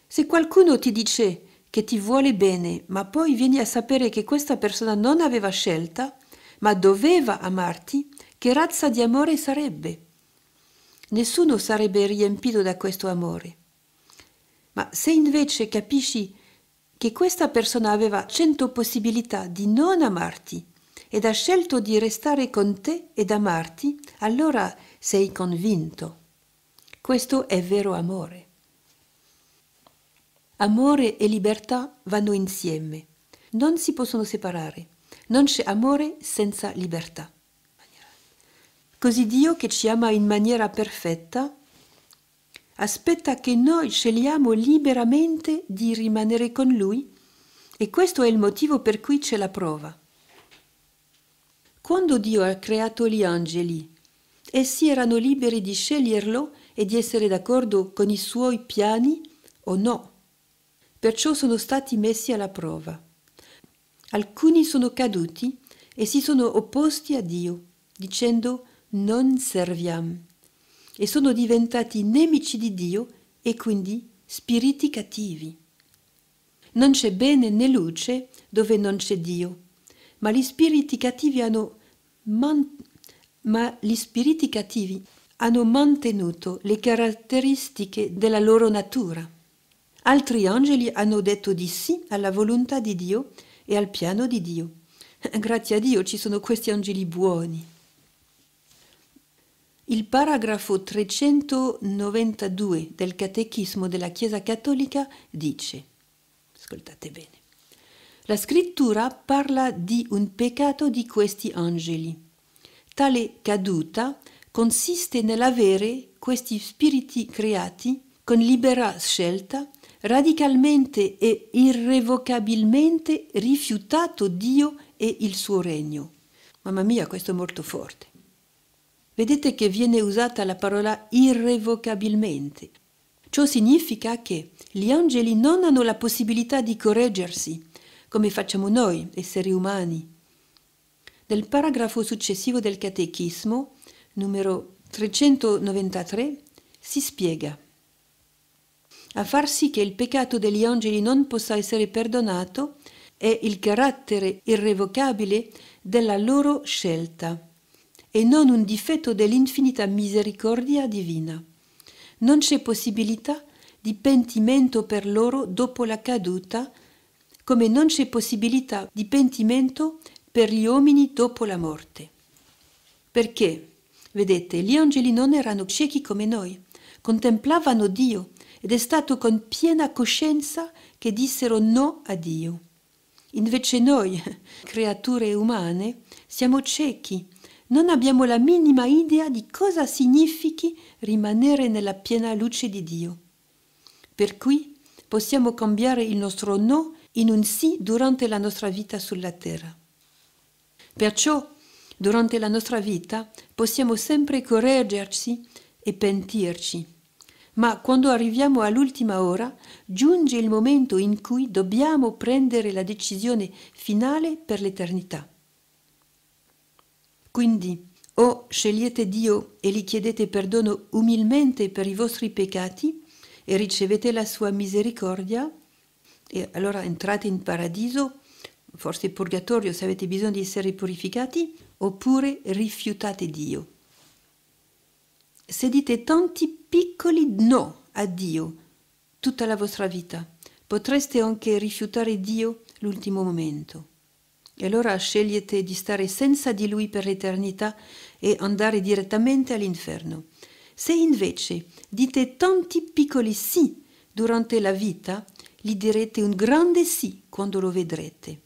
se qualcuno ti dice che ti vuole bene, ma poi vieni a sapere che questa persona non aveva scelta, ma doveva amarti, che razza di amore sarebbe? Nessuno sarebbe riempito da questo amore. Ma se invece capisci che questa persona aveva cento possibilità di non amarti ed ha scelto di restare con te ed amarti, allora sei convinto. Questo è vero amore. Amore e libertà vanno insieme, non si possono separare, non c'è amore senza libertà. Così Dio che ci ama in maniera perfetta, aspetta che noi scegliamo liberamente di rimanere con Lui e questo è il motivo per cui c'è la prova. Quando Dio ha creato gli angeli, essi erano liberi di sceglierlo e di essere d'accordo con i suoi piani o no. Perciò sono stati messi alla prova. Alcuni sono caduti e si sono opposti a Dio, dicendo non serviam, e sono diventati nemici di Dio e quindi spiriti cattivi. Non c'è bene né luce dove non c'è Dio, ma gli spiriti cattivi hanno mantenuto ma gli spiriti cattivi hanno mantenuto le caratteristiche della loro natura. Altri angeli hanno detto di sì alla volontà di Dio e al piano di Dio. *laughs* Grazie a Dio ci sono questi angeli buoni. Il paragrafo 392 del Catechismo della Chiesa Cattolica dice, ascoltate bene, la scrittura parla di un peccato di questi angeli Tale caduta consiste nell'avere questi spiriti creati con libera scelta, radicalmente e irrevocabilmente rifiutato Dio e il suo regno. Mamma mia, questo è molto forte. Vedete che viene usata la parola irrevocabilmente. Ciò significa che gli angeli non hanno la possibilità di correggersi, come facciamo noi, esseri umani, del paragrafo successivo del Catechismo, numero 393, si spiega. A far sì che il peccato degli angeli non possa essere perdonato è il carattere irrevocabile della loro scelta e non un difetto dell'infinita misericordia divina. Non c'è possibilità di pentimento per loro dopo la caduta, come non c'è possibilità di pentimento per gli uomini dopo la morte. Perché, vedete, gli angeli non erano ciechi come noi, contemplavano Dio ed è stato con piena coscienza che dissero no a Dio. Invece noi, *laughs* creature umane, siamo ciechi, non abbiamo la minima idea di cosa significhi rimanere nella piena luce di Dio. Per cui possiamo cambiare il nostro no in un sì durante la nostra vita sulla terra. Perciò, durante la nostra vita, possiamo sempre correggerci e pentirci. Ma quando arriviamo all'ultima ora, giunge il momento in cui dobbiamo prendere la decisione finale per l'eternità. Quindi, o scegliete Dio e gli chiedete perdono umilmente per i vostri peccati e ricevete la sua misericordia, e allora entrate in paradiso, forse purgatorio se avete bisogno di essere purificati, oppure rifiutate Dio. Se dite tanti piccoli no a Dio tutta la vostra vita, potreste anche rifiutare Dio l'ultimo momento. E allora scegliete di stare senza di Lui per l'eternità e andare direttamente all'inferno. Se invece dite tanti piccoli sì durante la vita, gli direte un grande sì quando lo vedrete.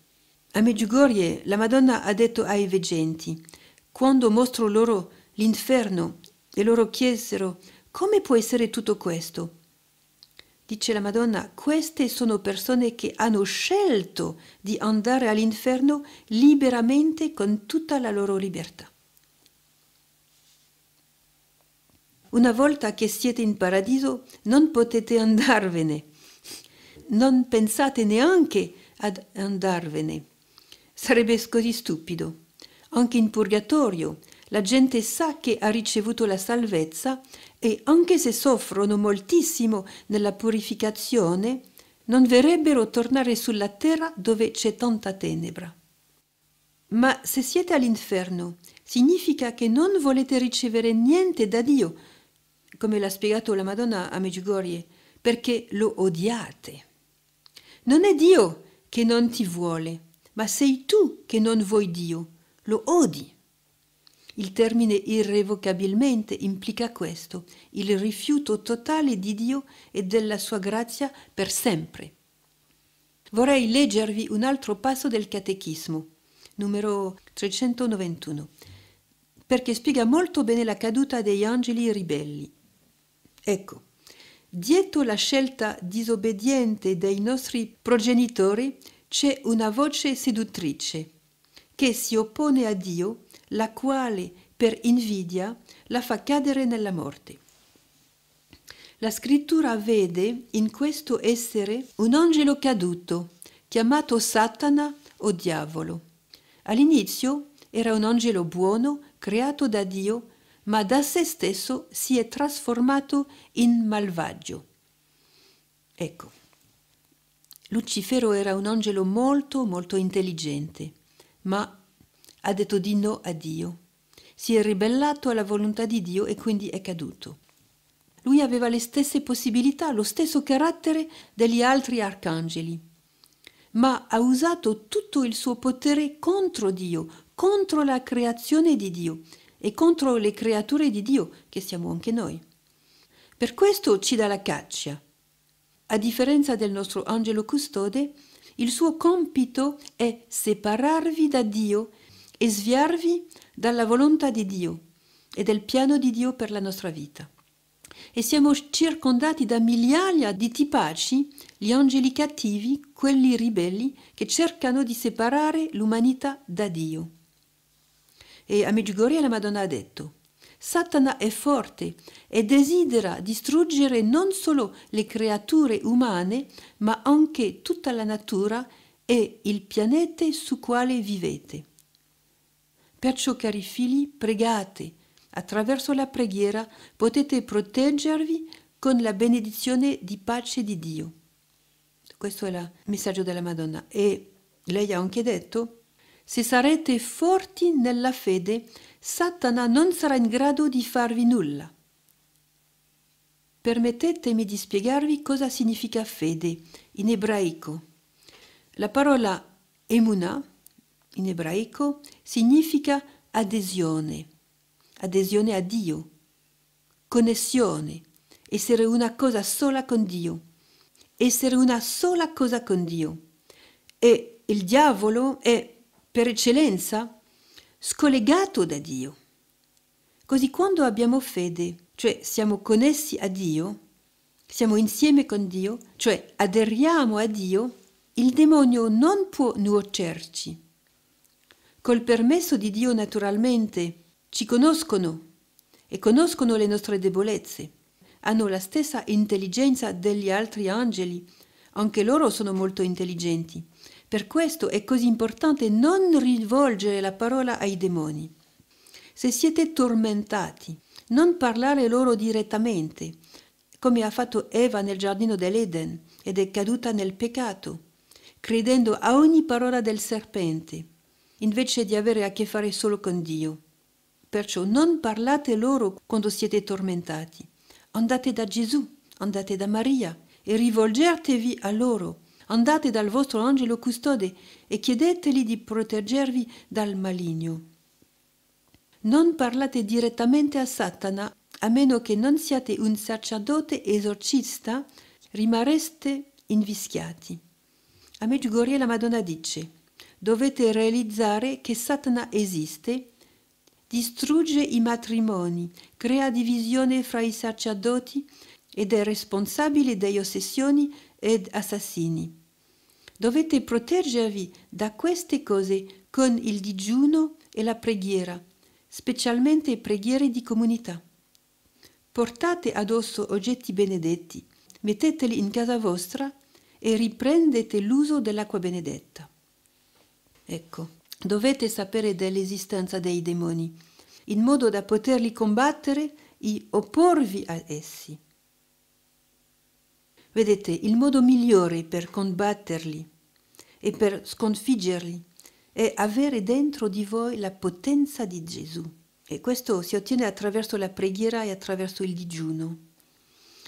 A Medjugorje la Madonna ha detto ai veggenti, quando mostro loro l'inferno e loro chiesero come può essere tutto questo? Dice la Madonna, queste sono persone che hanno scelto di andare all'inferno liberamente con tutta la loro libertà. Una volta che siete in paradiso non potete andarvene, non pensate neanche ad andarvene. Sarebbe così stupido. Anche in purgatorio la gente sa che ha ricevuto la salvezza e anche se soffrono moltissimo nella purificazione, non verrebbero tornare sulla terra dove c'è tanta tenebra. Ma se siete all'inferno, significa che non volete ricevere niente da Dio, come l'ha spiegato la Madonna a Medjugorje, perché lo odiate. Non è Dio che non ti vuole, ma sei tu che non vuoi Dio, lo odi. Il termine irrevocabilmente implica questo, il rifiuto totale di Dio e della sua grazia per sempre. Vorrei leggervi un altro passo del Catechismo, numero 391, perché spiega molto bene la caduta degli angeli ribelli. Ecco, dietro la scelta disobbediente dei nostri progenitori c'è una voce seduttrice che si oppone a Dio, la quale per invidia la fa cadere nella morte. La scrittura vede in questo essere un angelo caduto, chiamato Satana o diavolo. All'inizio era un angelo buono, creato da Dio, ma da se stesso si è trasformato in malvagio. Ecco, Lucifero era un angelo molto, molto intelligente, ma ha detto di no a Dio. Si è ribellato alla volontà di Dio e quindi è caduto. Lui aveva le stesse possibilità, lo stesso carattere degli altri arcangeli, ma ha usato tutto il suo potere contro Dio, contro la creazione di Dio e contro le creature di Dio, che siamo anche noi. Per questo ci dà la caccia. A differenza del nostro angelo custode, il suo compito è separarvi da Dio e sviarvi dalla volontà di Dio e del piano di Dio per la nostra vita. E siamo circondati da migliaia di tipaci, gli angeli cattivi, quelli ribelli, che cercano di separare l'umanità da Dio. E a Medjugorje la Madonna ha detto, Satana è forte e desidera distruggere non solo le creature umane, ma anche tutta la natura e il pianeta su quale vivete. Perciò, cari figli, pregate. Attraverso la preghiera potete proteggervi con la benedizione di pace di Dio. Questo è il messaggio della Madonna. E lei ha anche detto, se sarete forti nella fede, Satana non sarà in grado di farvi nulla. Permettetemi di spiegarvi cosa significa fede in ebraico. La parola emuna in ebraico significa adesione, adesione a Dio, connessione, essere una cosa sola con Dio, essere una sola cosa con Dio. E il diavolo è per eccellenza scollegato da Dio. Così quando abbiamo fede, cioè siamo connessi a Dio, siamo insieme con Dio, cioè aderiamo a Dio, il demonio non può nuocerci. Col permesso di Dio naturalmente ci conoscono e conoscono le nostre debolezze. Hanno la stessa intelligenza degli altri angeli, anche loro sono molto intelligenti. Per questo è così importante non rivolgere la parola ai demoni. Se siete tormentati, non parlare loro direttamente, come ha fatto Eva nel giardino dell'Eden ed è caduta nel peccato, credendo a ogni parola del serpente, invece di avere a che fare solo con Dio. Perciò non parlate loro quando siete tormentati. Andate da Gesù, andate da Maria e rivolgetevi a loro andate dal vostro angelo custode e chiedeteli di proteggervi dal maligno. Non parlate direttamente a Satana, a meno che non siate un sacerdote esorcista, rimarreste invischiati. A Medjugorje la Madonna dice, dovete realizzare che Satana esiste distrugge i matrimoni, crea divisione fra i sacerdoti ed è responsabile delle ossessioni ed assassini. Dovete proteggervi da queste cose con il digiuno e la preghiera, specialmente preghiere di comunità. Portate addosso oggetti benedetti, metteteli in casa vostra e riprendete l'uso dell'acqua benedetta. Ecco, dovete sapere dell'esistenza dei demoni, in modo da poterli combattere e opporvi a essi. Vedete, il modo migliore per combatterli e per sconfiggerli è avere dentro di voi la potenza di Gesù. E questo si ottiene attraverso la preghiera e attraverso il digiuno.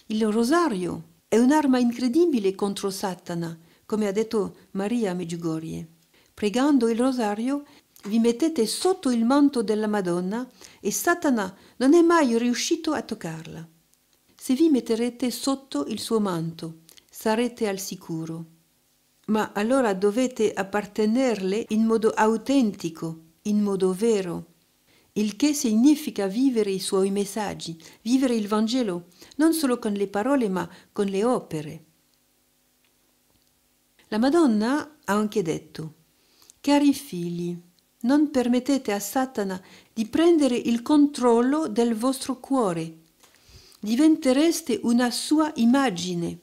Il rosario è un'arma incredibile contro Satana, come ha detto Maria Meggiugorie. Pregando il rosario vi mettete sotto il manto della Madonna e Satana non è mai riuscito a toccarla. Se vi metterete sotto il suo manto, sarete al sicuro ma allora dovete appartenerle in modo autentico, in modo vero. Il che significa vivere i suoi messaggi, vivere il Vangelo, non solo con le parole ma con le opere. La Madonna ha anche detto, Cari figli, non permettete a Satana di prendere il controllo del vostro cuore. Diventereste una sua immagine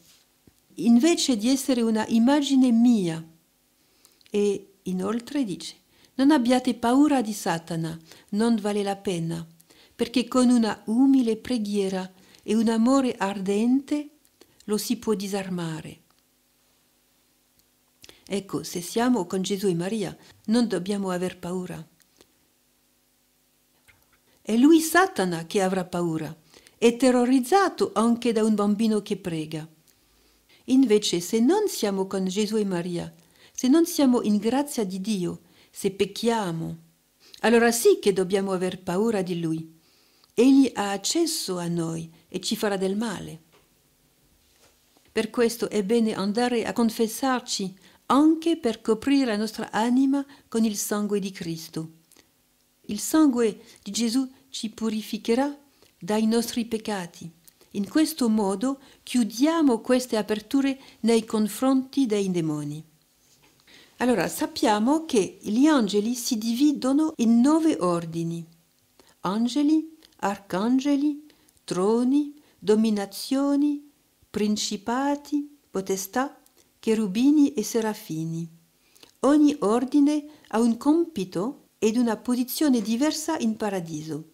invece di essere una immagine mia. E inoltre dice, non abbiate paura di Satana, non vale la pena, perché con una umile preghiera e un amore ardente lo si può disarmare. Ecco, se siamo con Gesù e Maria, non dobbiamo aver paura. È lui Satana che avrà paura, è terrorizzato anche da un bambino che prega. Invece, se non siamo con Gesù e Maria, se non siamo in grazia di Dio, se pecchiamo, allora sì che dobbiamo aver paura di Lui. Egli ha accesso a noi e ci farà del male. Per questo è bene andare a confessarci anche per coprire la nostra anima con il sangue di Cristo. Il sangue di Gesù ci purificherà dai nostri peccati. In questo modo chiudiamo queste aperture nei confronti dei demoni. Allora sappiamo che gli angeli si dividono in nove ordini. Angeli, arcangeli, troni, dominazioni, principati, potestà, cherubini e serafini. Ogni ordine ha un compito ed una posizione diversa in paradiso.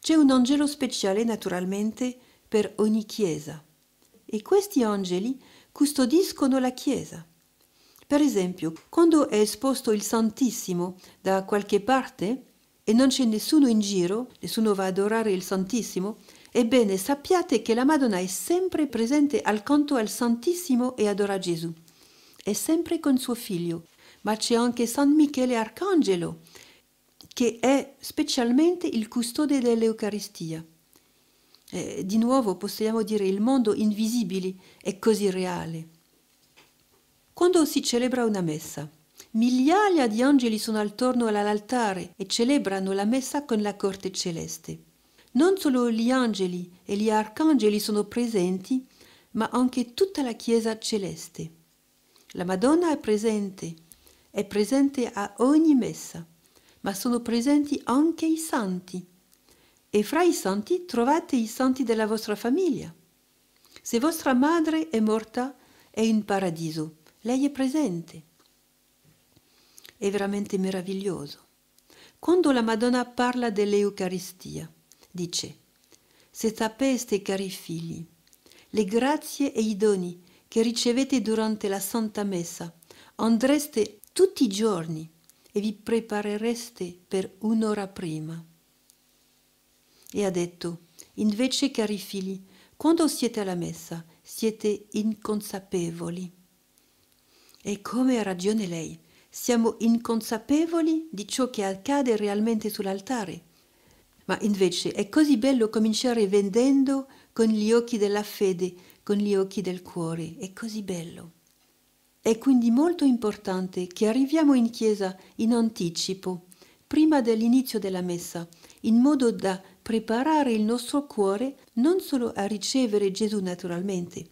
C'è un angelo speciale, naturalmente, per ogni chiesa. E questi angeli custodiscono la chiesa. Per esempio, quando è esposto il Santissimo da qualche parte e non c'è nessuno in giro, nessuno va ad adorare il Santissimo, ebbene sappiate che la Madonna è sempre presente accanto al Santissimo e adora Gesù. È sempre con suo figlio, ma c'è anche San Michele Arcangelo, che è specialmente il custode dell'Eucaristia eh, di nuovo possiamo dire il mondo invisibile è così reale. Quando si celebra una messa, migliaia di angeli sono attorno all'altare e celebrano la messa con la corte celeste. Non solo gli angeli e gli arcangeli sono presenti, ma anche tutta la Chiesa celeste. La Madonna è presente, è presente a ogni messa, ma sono presenti anche i santi e fra i santi trovate i santi della vostra famiglia. Se vostra madre è morta, è in paradiso, lei è presente. È veramente meraviglioso. Quando la Madonna parla dell'Eucaristia, dice, se sapeste cari figli, le grazie e i doni che ricevete durante la Santa Messa, andreste tutti i giorni e vi preparereste per un'ora prima e ha detto, invece cari figli, quando siete alla messa siete inconsapevoli. E come ha ragione lei, siamo inconsapevoli di ciò che accade realmente sull'altare. Ma invece è così bello cominciare vendendo con gli occhi della fede, con gli occhi del cuore, è così bello. È quindi molto importante che arriviamo in chiesa in anticipo, prima dell'inizio della messa, in modo da preparare il nostro cuore non solo a ricevere Gesù naturalmente,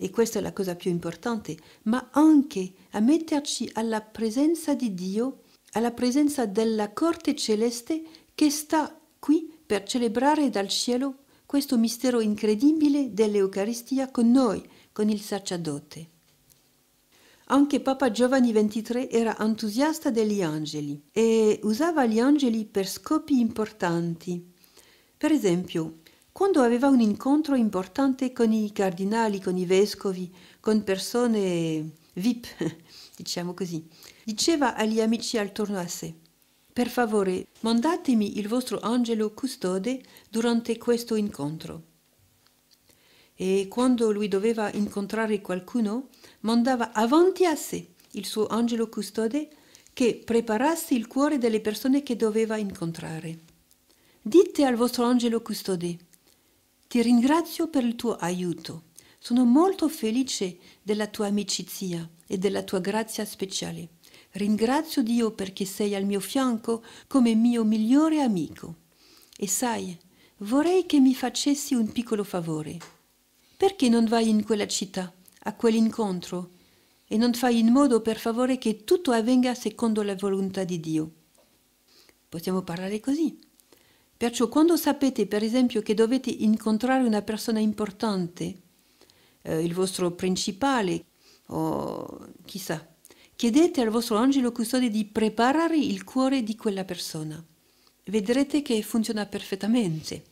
e questa è la cosa più importante, ma anche a metterci alla presenza di Dio, alla presenza della corte celeste che sta qui per celebrare dal cielo questo mistero incredibile dell'Eucaristia con noi, con il sacerdote. Anche Papa Giovanni XXIII era entusiasta degli angeli e usava gli angeli per scopi importanti. Per esempio, quando aveva un incontro importante con i cardinali, con i vescovi, con persone VIP, *laughs* diciamo così, diceva agli amici attorno a sé, per favore, mandatemi il vostro angelo custode durante questo incontro. E quando lui doveva incontrare qualcuno, mandava avanti a sé il suo angelo custode che preparasse il cuore delle persone che doveva incontrare. Dite al vostro angelo custode, ti ringrazio per il tuo aiuto, sono molto felice della tua amicizia e della tua grazia speciale. Ringrazio Dio perché sei al mio fianco come mio migliore amico. E sai, vorrei che mi facessi un piccolo favore. Perché non vai in quella città, a quell'incontro, e non fai in modo per favore che tutto avvenga secondo la volontà di Dio? Possiamo parlare così. Perciò quando sapete per esempio che dovete incontrare una persona importante, eh, il vostro principale o chissà, chiedete al vostro angelo custode di preparare il cuore di quella persona. Vedrete che funziona perfettamente.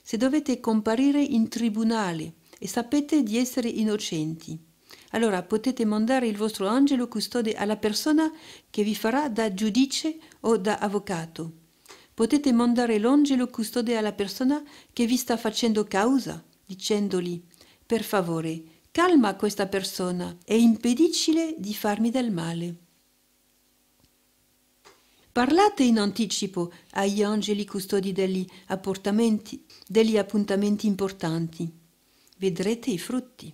Se dovete comparire in tribunale e sapete di essere innocenti, allora potete mandare il vostro angelo custode alla persona che vi farà da giudice o da avvocato potete mandare l'angelo custode alla persona che vi sta facendo causa, dicendogli, per favore, calma questa persona e impedicile di farmi del male. Parlate in anticipo agli angeli custodi degli, degli appuntamenti importanti. Vedrete i frutti.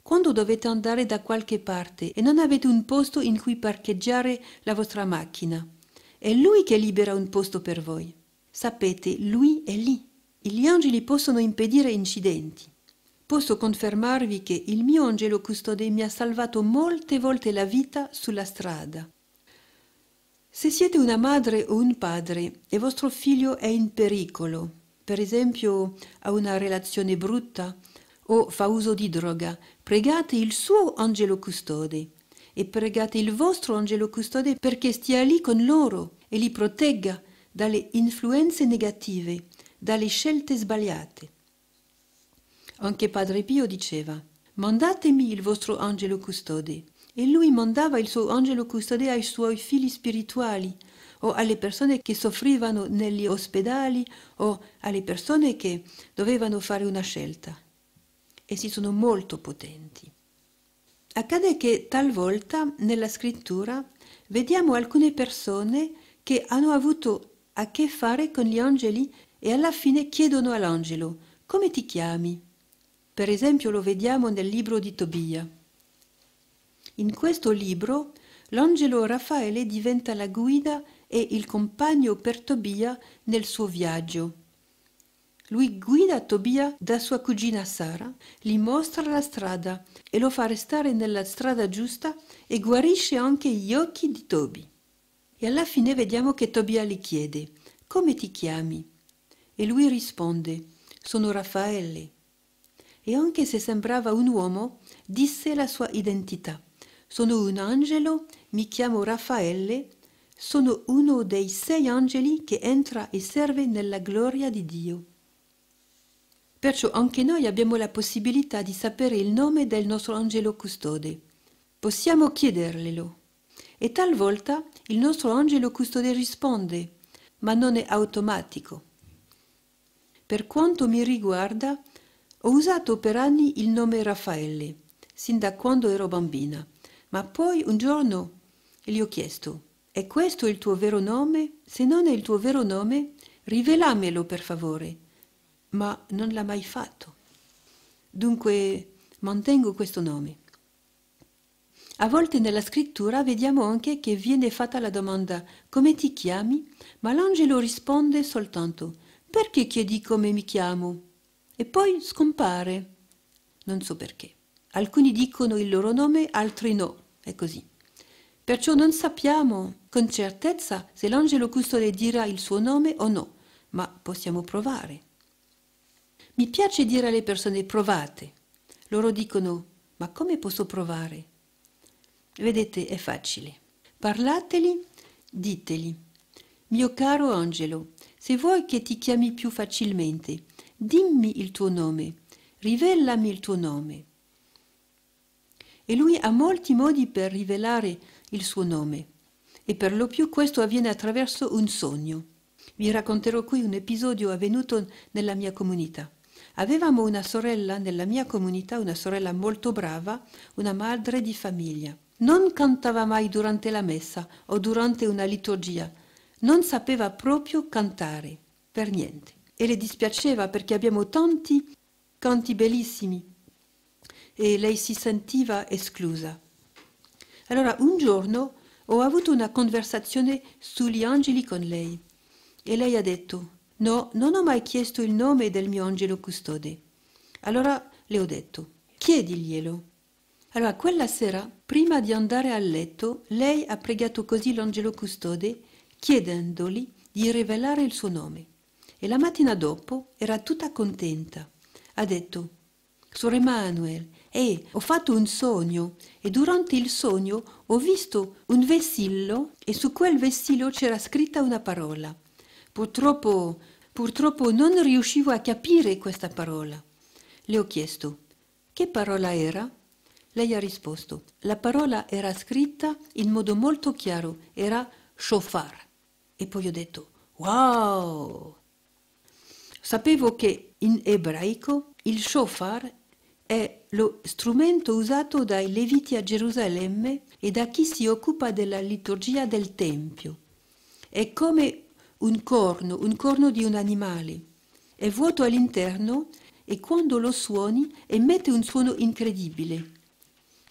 Quando dovete andare da qualche parte e non avete un posto in cui parcheggiare la vostra macchina, è Lui che libera un posto per voi. Sapete, Lui è lì. Gli angeli possono impedire incidenti. Posso confermarvi che il mio angelo custode mi ha salvato molte volte la vita sulla strada. Se siete una madre o un padre e vostro figlio è in pericolo, per esempio ha una relazione brutta o fa uso di droga, pregate il suo angelo custode e pregate il vostro angelo custode perché stia lì con loro e li protegga dalle influenze negative, dalle scelte sbagliate. Anche Padre Pio diceva, mandatemi il vostro angelo custode. E lui mandava il suo angelo custode ai suoi figli spirituali o alle persone che soffrivano negli ospedali o alle persone che dovevano fare una scelta. Essi sono molto potenti. Accade che talvolta nella scrittura vediamo alcune persone che hanno avuto a che fare con gli angeli e alla fine chiedono all'angelo come ti chiami? Per esempio lo vediamo nel libro di Tobia. In questo libro l'angelo Raffaele diventa la guida e il compagno per Tobia nel suo viaggio. Lui guida Tobia da sua cugina Sara, gli mostra la strada e lo fa restare nella strada giusta e guarisce anche gli occhi di Toby. E alla fine vediamo che Tobia gli chiede Come ti chiami? E lui risponde Sono Raffaele. E anche se sembrava un uomo, disse la sua identità. Sono un angelo, mi chiamo Raffaele, sono uno dei sei angeli che entra e serve nella gloria di Dio. Perciò anche noi abbiamo la possibilità di sapere il nome del nostro angelo custode. Possiamo chiederglielo. E talvolta il nostro angelo custode risponde, ma non è automatico. Per quanto mi riguarda, ho usato per anni il nome Raffaele, sin da quando ero bambina, ma poi un giorno gli ho chiesto, è questo il tuo vero nome? Se non è il tuo vero nome, rivelamelo per favore ma non l'ha mai fatto. Dunque mantengo questo nome. A volte nella scrittura vediamo anche che viene fatta la domanda come ti chiami, ma l'angelo risponde soltanto perché chiedi come mi chiamo e poi scompare. Non so perché. Alcuni dicono il loro nome, altri no. È così. Perciò non sappiamo con certezza se l'angelo custode dirà il suo nome o no, ma possiamo provare. Mi piace dire alle persone provate. Loro dicono ma come posso provare? Vedete, è facile. Parlateli, diteli. Mio caro angelo, se vuoi che ti chiami più facilmente, dimmi il tuo nome, rivelami il tuo nome. E lui ha molti modi per rivelare il suo nome, e per lo più questo avviene attraverso un sogno. Vi racconterò qui un episodio avvenuto nella mia comunità. Avevamo una sorella, nella mia comunità, una sorella molto brava, una madre di famiglia. Non cantava mai durante la messa o durante una liturgia. Non sapeva proprio cantare, per niente. E le dispiaceva perché abbiamo tanti canti bellissimi. E lei si sentiva esclusa. Allora un giorno ho avuto una conversazione sugli angeli con lei e lei ha detto No, non ho mai chiesto il nome del mio angelo custode. Allora le ho detto, chiediglielo. Allora quella sera, prima di andare a letto, lei ha pregato così l'angelo custode, chiedendogli di rivelare il suo nome. E la mattina dopo era tutta contenta. Ha detto, Suor Emanuel, e eh, ho fatto un sogno e durante il sogno ho visto un vessillo e su quel vessillo c'era scritta una parola. Purtroppo Purtroppo non riuscivo a capire questa parola. Le ho chiesto, che parola era? Lei ha risposto, la parola era scritta in modo molto chiaro, era shofar. E poi ho detto, wow! Sapevo che in ebraico il shofar è lo strumento usato dai Leviti a Gerusalemme e da chi si occupa della liturgia del Tempio. È come un corno, un corno di un animale. È vuoto all'interno e quando lo suoni emette un suono incredibile,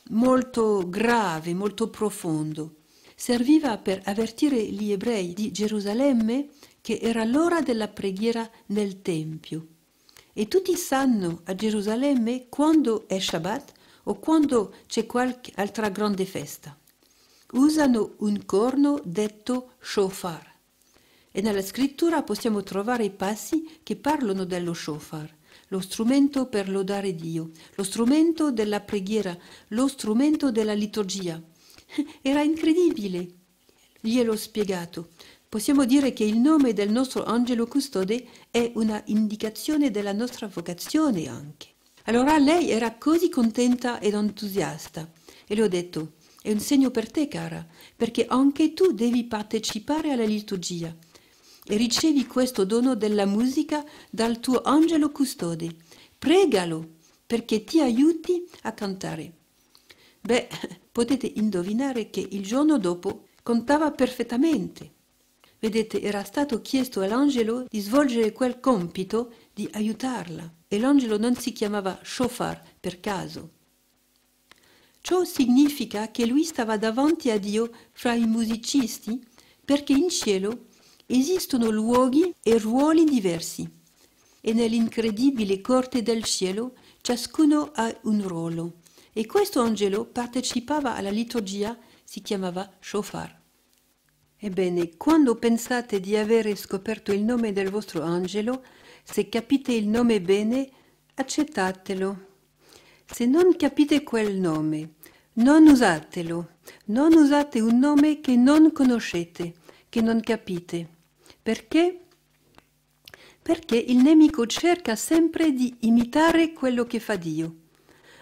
molto grave, molto profondo. Serviva per avvertire gli ebrei di Gerusalemme che era l'ora della preghiera nel Tempio. E tutti sanno a Gerusalemme quando è Shabbat o quando c'è qualche altra grande festa. Usano un corno detto shofar e nella scrittura possiamo trovare i passi che parlano dello shofar, lo strumento per lodare Dio, lo strumento della preghiera, lo strumento della liturgia. *laughs* Era incredibile. Gliel'ho spiegato. Possiamo dire che il nome del nostro angelo custode è una indicazione della nostra vocazione anche. Allora lei era così contenta ed entusiasta e le ho detto, è un segno per te cara, perché anche tu devi partecipare alla liturgia ricevi questo dono della musica dal tuo angelo custode. Pregalo perché ti aiuti a cantare. Beh, *laughs* potete indovinare che il giorno dopo contava perfettamente. Vedete, era stato chiesto all'angelo di svolgere quel compito di aiutarla e l'angelo non si chiamava Shofar per caso. Ciò significa che lui stava davanti a Dio fra i musicisti perché in cielo esistono luoghi e ruoli diversi e nell'incredibile corte del cielo ciascuno ha un ruolo e questo angelo partecipava alla liturgia, si chiamava shofar. Ebbene, quando pensate di avere scoperto il nome del vostro angelo, se capite il nome bene, accettatelo. Se non capite quel nome, non usatelo. Non usate un nome che non conoscete, che non capite. Perché? Perché il nemico cerca sempre di imitare quello che fa Dio.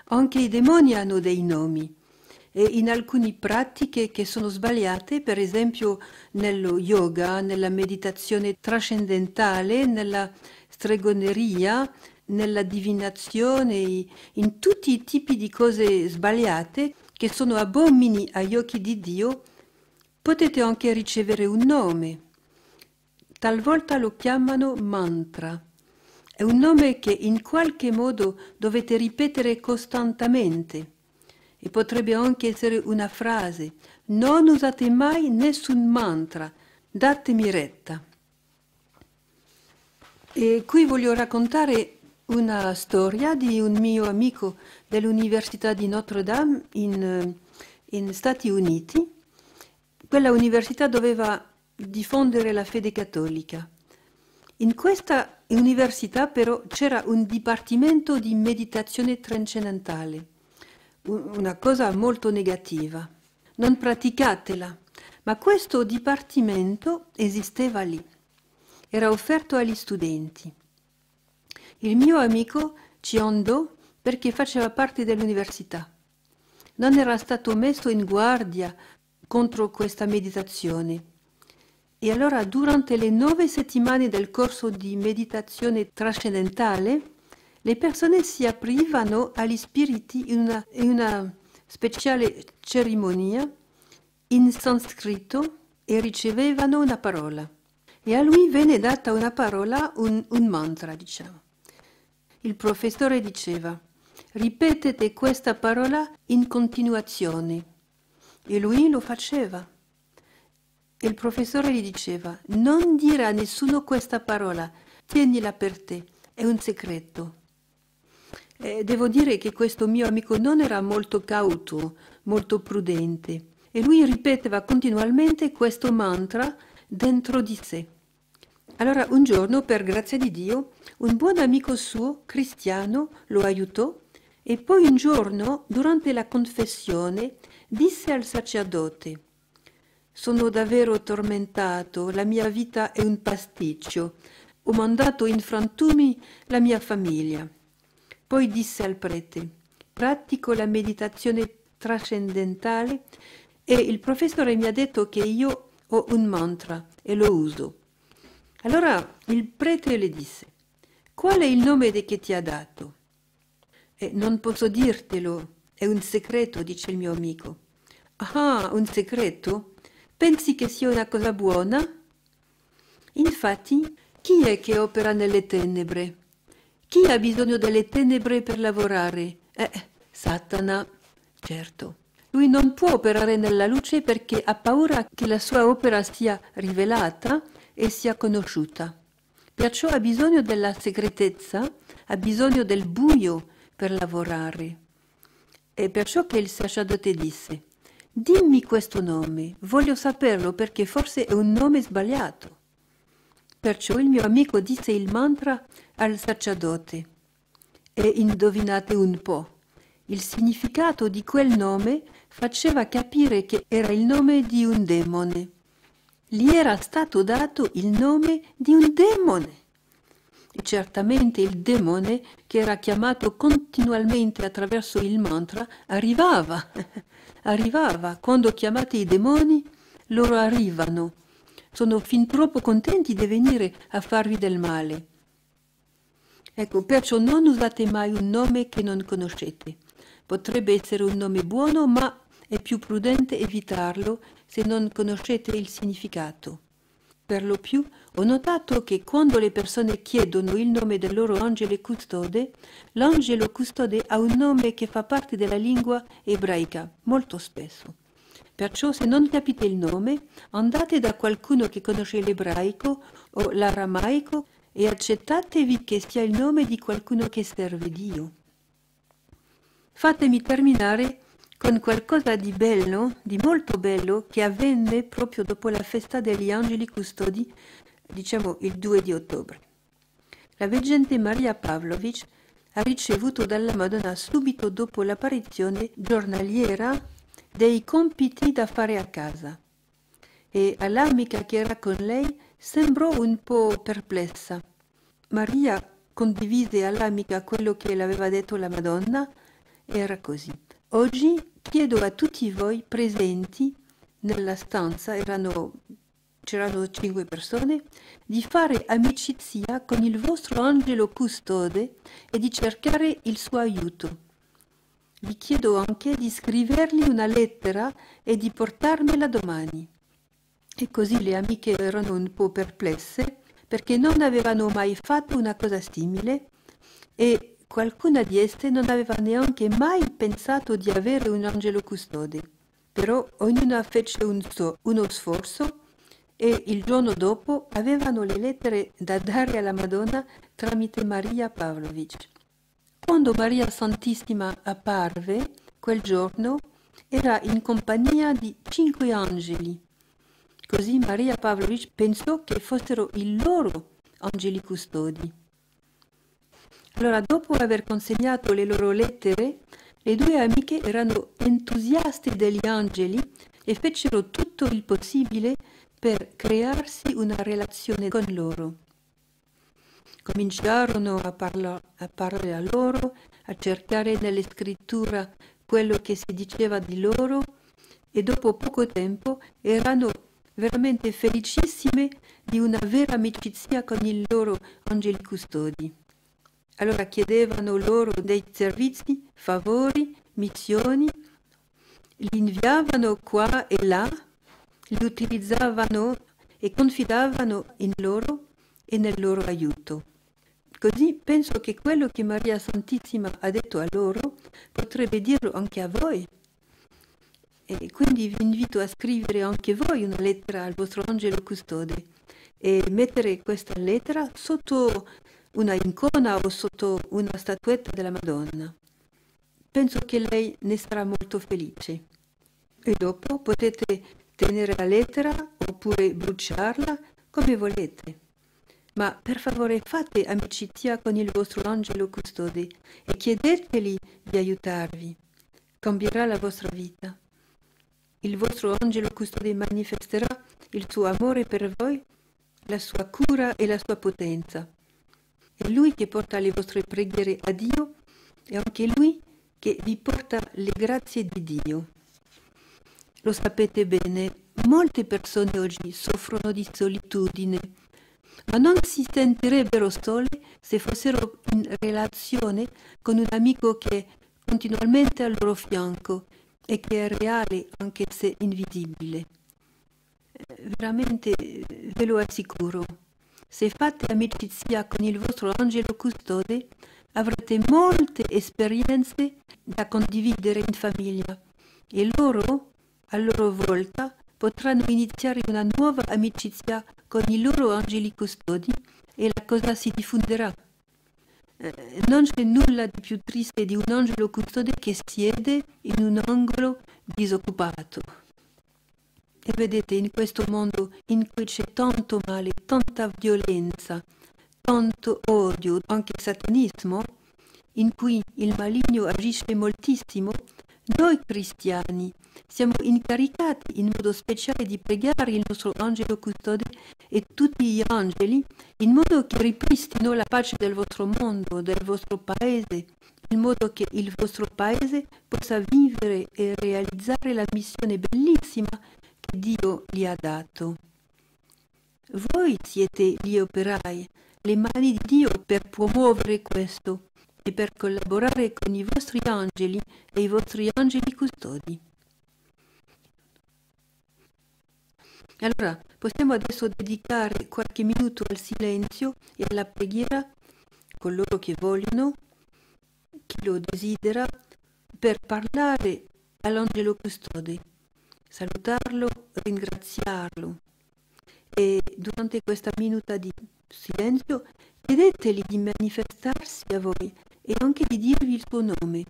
Anche i demoni hanno dei nomi e in alcune pratiche che sono sbagliate, per esempio nello yoga, nella meditazione trascendentale, nella stregoneria, nella divinazione, in tutti i tipi di cose sbagliate che sono abomini agli occhi di Dio, potete anche ricevere un nome. Talvolta lo chiamano mantra. È un nome che in qualche modo dovete ripetere costantemente. E potrebbe anche essere una frase. Non usate mai nessun mantra. Datemi retta. E qui voglio raccontare una storia di un mio amico dell'Università di Notre Dame in, eh, in Stati Uniti. Quella università doveva diffondere la fede cattolica. In questa università però c'era un dipartimento di meditazione trascendentale, una cosa molto negativa. Non praticatela, ma questo dipartimento esisteva lì, era offerto agli studenti. Il mio amico ci andò perché faceva parte dell'università. Non era stato messo in guardia contro questa meditazione, e allora durante le nove settimane del corso di meditazione trascendentale, le persone si aprivano agli spiriti in una, in una speciale cerimonia in sanscrito e ricevevano una parola. E a lui venne data una parola, un, un mantra, diciamo. Il professore diceva, ripetete questa parola in continuazione. E lui lo faceva. E il professore gli diceva, non dire a nessuno questa parola, tienila per te, è un segreto. Eh, devo dire che questo mio amico non era molto cauto, molto prudente, e lui ripeteva continuamente questo mantra dentro di sé. Allora un giorno, per grazia di Dio, un buon amico suo, cristiano, lo aiutò e poi un giorno, durante la confessione, disse al sacerdote, sono davvero tormentato, la mia vita è un pasticcio. Ho mandato in frantumi la mia famiglia. Poi disse al prete, pratico la meditazione trascendentale e il professore mi ha detto che io ho un mantra e lo uso. Allora il prete le disse, qual è il nome che ti ha dato? Eh, non posso dirtelo, è un segreto, dice il mio amico. Ah, un segreto? Pensi che sia una cosa buona? Infatti, chi è che opera nelle tenebre? Chi ha bisogno delle tenebre per lavorare? Eh, Satana, certo. Lui non può operare nella luce perché ha paura che la sua opera sia rivelata e sia conosciuta. Perciò ha bisogno della segretezza, ha bisogno del buio per lavorare. È perciò che il sacerdote disse, Dimmi questo nome, voglio saperlo perché forse è un nome sbagliato. Perciò il mio amico disse il mantra al sacerdote. E indovinate un po'. Il significato di quel nome faceva capire che era il nome di un demone. Gli era stato dato il nome di un demone. Certamente il demone, che era chiamato continuamente attraverso il mantra, arrivava, *laughs* arrivava. Quando chiamate i demoni, loro arrivano. Sono fin troppo contenti di venire a farvi del male. Ecco, perciò non usate mai un nome che non conoscete. Potrebbe essere un nome buono, ma è più prudente evitarlo se non conoscete il significato. Per lo più ho notato che quando le persone chiedono il nome del loro angelo custode, l'angelo custode ha un nome che fa parte della lingua ebraica, molto spesso. Perciò se non capite il nome, andate da qualcuno che conosce l'ebraico o l'aramaico e accettatevi che sia il nome di qualcuno che serve Dio. Fatemi terminare con qualcosa di bello, di molto bello, che avvenne proprio dopo la festa degli angeli custodi diciamo il 2 di ottobre. La veggente Maria Pavlovic ha ricevuto dalla Madonna subito dopo l'apparizione giornaliera dei compiti da fare a casa e all'amica che era con lei sembrò un po' perplessa. Maria condivise all'amica quello che l'aveva detto la Madonna era così. Oggi chiedo a tutti voi presenti nella stanza, erano c'erano cinque persone, di fare amicizia con il vostro angelo custode e di cercare il suo aiuto. Vi chiedo anche di scrivergli una lettera e di portarmela domani. E così le amiche erano un po' perplesse perché non avevano mai fatto una cosa simile e qualcuna di esse non aveva neanche mai pensato di avere un angelo custode. Però ognuna fece un so, uno sforzo e il giorno dopo avevano le lettere da dare alla Madonna tramite Maria Pavlovich. Quando Maria Santissima apparve quel giorno era in compagnia di cinque angeli. Così Maria Pavlovich pensò che fossero i loro angeli custodi. Allora, dopo aver consegnato le loro lettere, le due amiche erano entusiaste degli angeli e fecero tutto il possibile per crearsi una relazione con loro. Cominciarono a, parla- a parlare a loro, a cercare nelle scritture quello che si diceva di loro e dopo poco tempo erano veramente felicissime di una vera amicizia con i loro angeli custodi. Allora chiedevano loro dei servizi, favori, missioni, li inviavano qua e là li utilizzavano e confidavano in loro e nel loro aiuto. Così penso che quello che Maria Santissima ha detto a loro potrebbe dirlo anche a voi. E quindi vi invito a scrivere anche voi una lettera al vostro angelo custode e mettere questa lettera sotto una incona o sotto una statuetta della Madonna. Penso che lei ne sarà molto felice. E dopo potete tenere la lettera oppure bruciarla, come volete. Ma per favore fate amicizia con il vostro angelo custode e chiedeteli di aiutarvi. Cambierà la vostra vita. Il vostro angelo custode manifesterà il suo amore per voi, la sua cura e la sua potenza. È lui che porta le vostre preghiere a Dio e anche lui che vi porta le grazie di Dio lo sapete bene, molte persone oggi soffrono di solitudine, ma non si sentirebbero sole se fossero in relazione con un amico che è continuamente al loro fianco e che è reale anche se invisibile. Eh, veramente eh, ve lo assicuro, se fate amicizia con il vostro angelo custode, avrete molte esperienze da condividere in famiglia e loro a loro volta potranno iniziare una nuova amicizia con i loro angeli custodi e la cosa si diffonderà. Eh, non c'è nulla di più triste di un angelo custode che siede in un angolo disoccupato. E vedete, in questo mondo in cui c'è tanto male, tanta violenza, tanto odio, anche satanismo, in cui il maligno agisce moltissimo, noi cristiani siamo incaricati in modo speciale di pregare il nostro angelo custode e tutti gli angeli in modo che ripristino la pace del vostro mondo, del vostro paese, in modo che il vostro paese possa vivere e realizzare la missione bellissima che Dio gli ha dato. Voi siete gli operai, le mani di Dio per promuovere questo e per collaborare con i vostri angeli e i vostri angeli custodi. Allora, possiamo adesso dedicare qualche minuto al silenzio e alla preghiera, coloro che vogliono, chi lo desidera, per parlare all'angelo custode, salutarlo, ringraziarlo. E durante questa minuta di silenzio chiedeteli di manifestarsi a voi e anche di dirvi il tuo nome.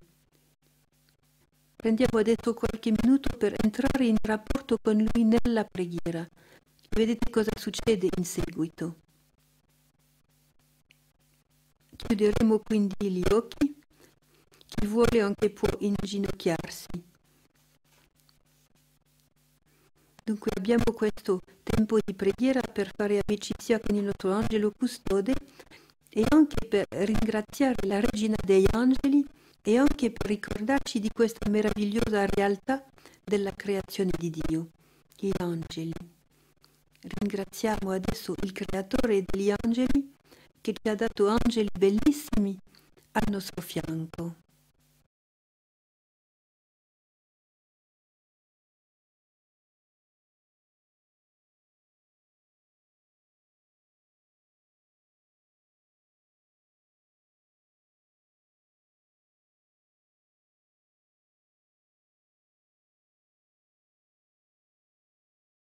Prendiamo adesso qualche minuto per entrare in rapporto con Lui nella preghiera. Vedete cosa succede in seguito. Chiuderemo quindi gli occhi. Chi vuole anche può inginocchiarsi. Dunque abbiamo questo tempo di preghiera per fare amicizia con il nostro angelo custode e anche per ringraziare la Regina degli Angeli e anche per ricordarci di questa meravigliosa realtà della creazione di Dio, gli angeli. Ringraziamo adesso il Creatore degli angeli che ci ha dato angeli bellissimi al nostro fianco.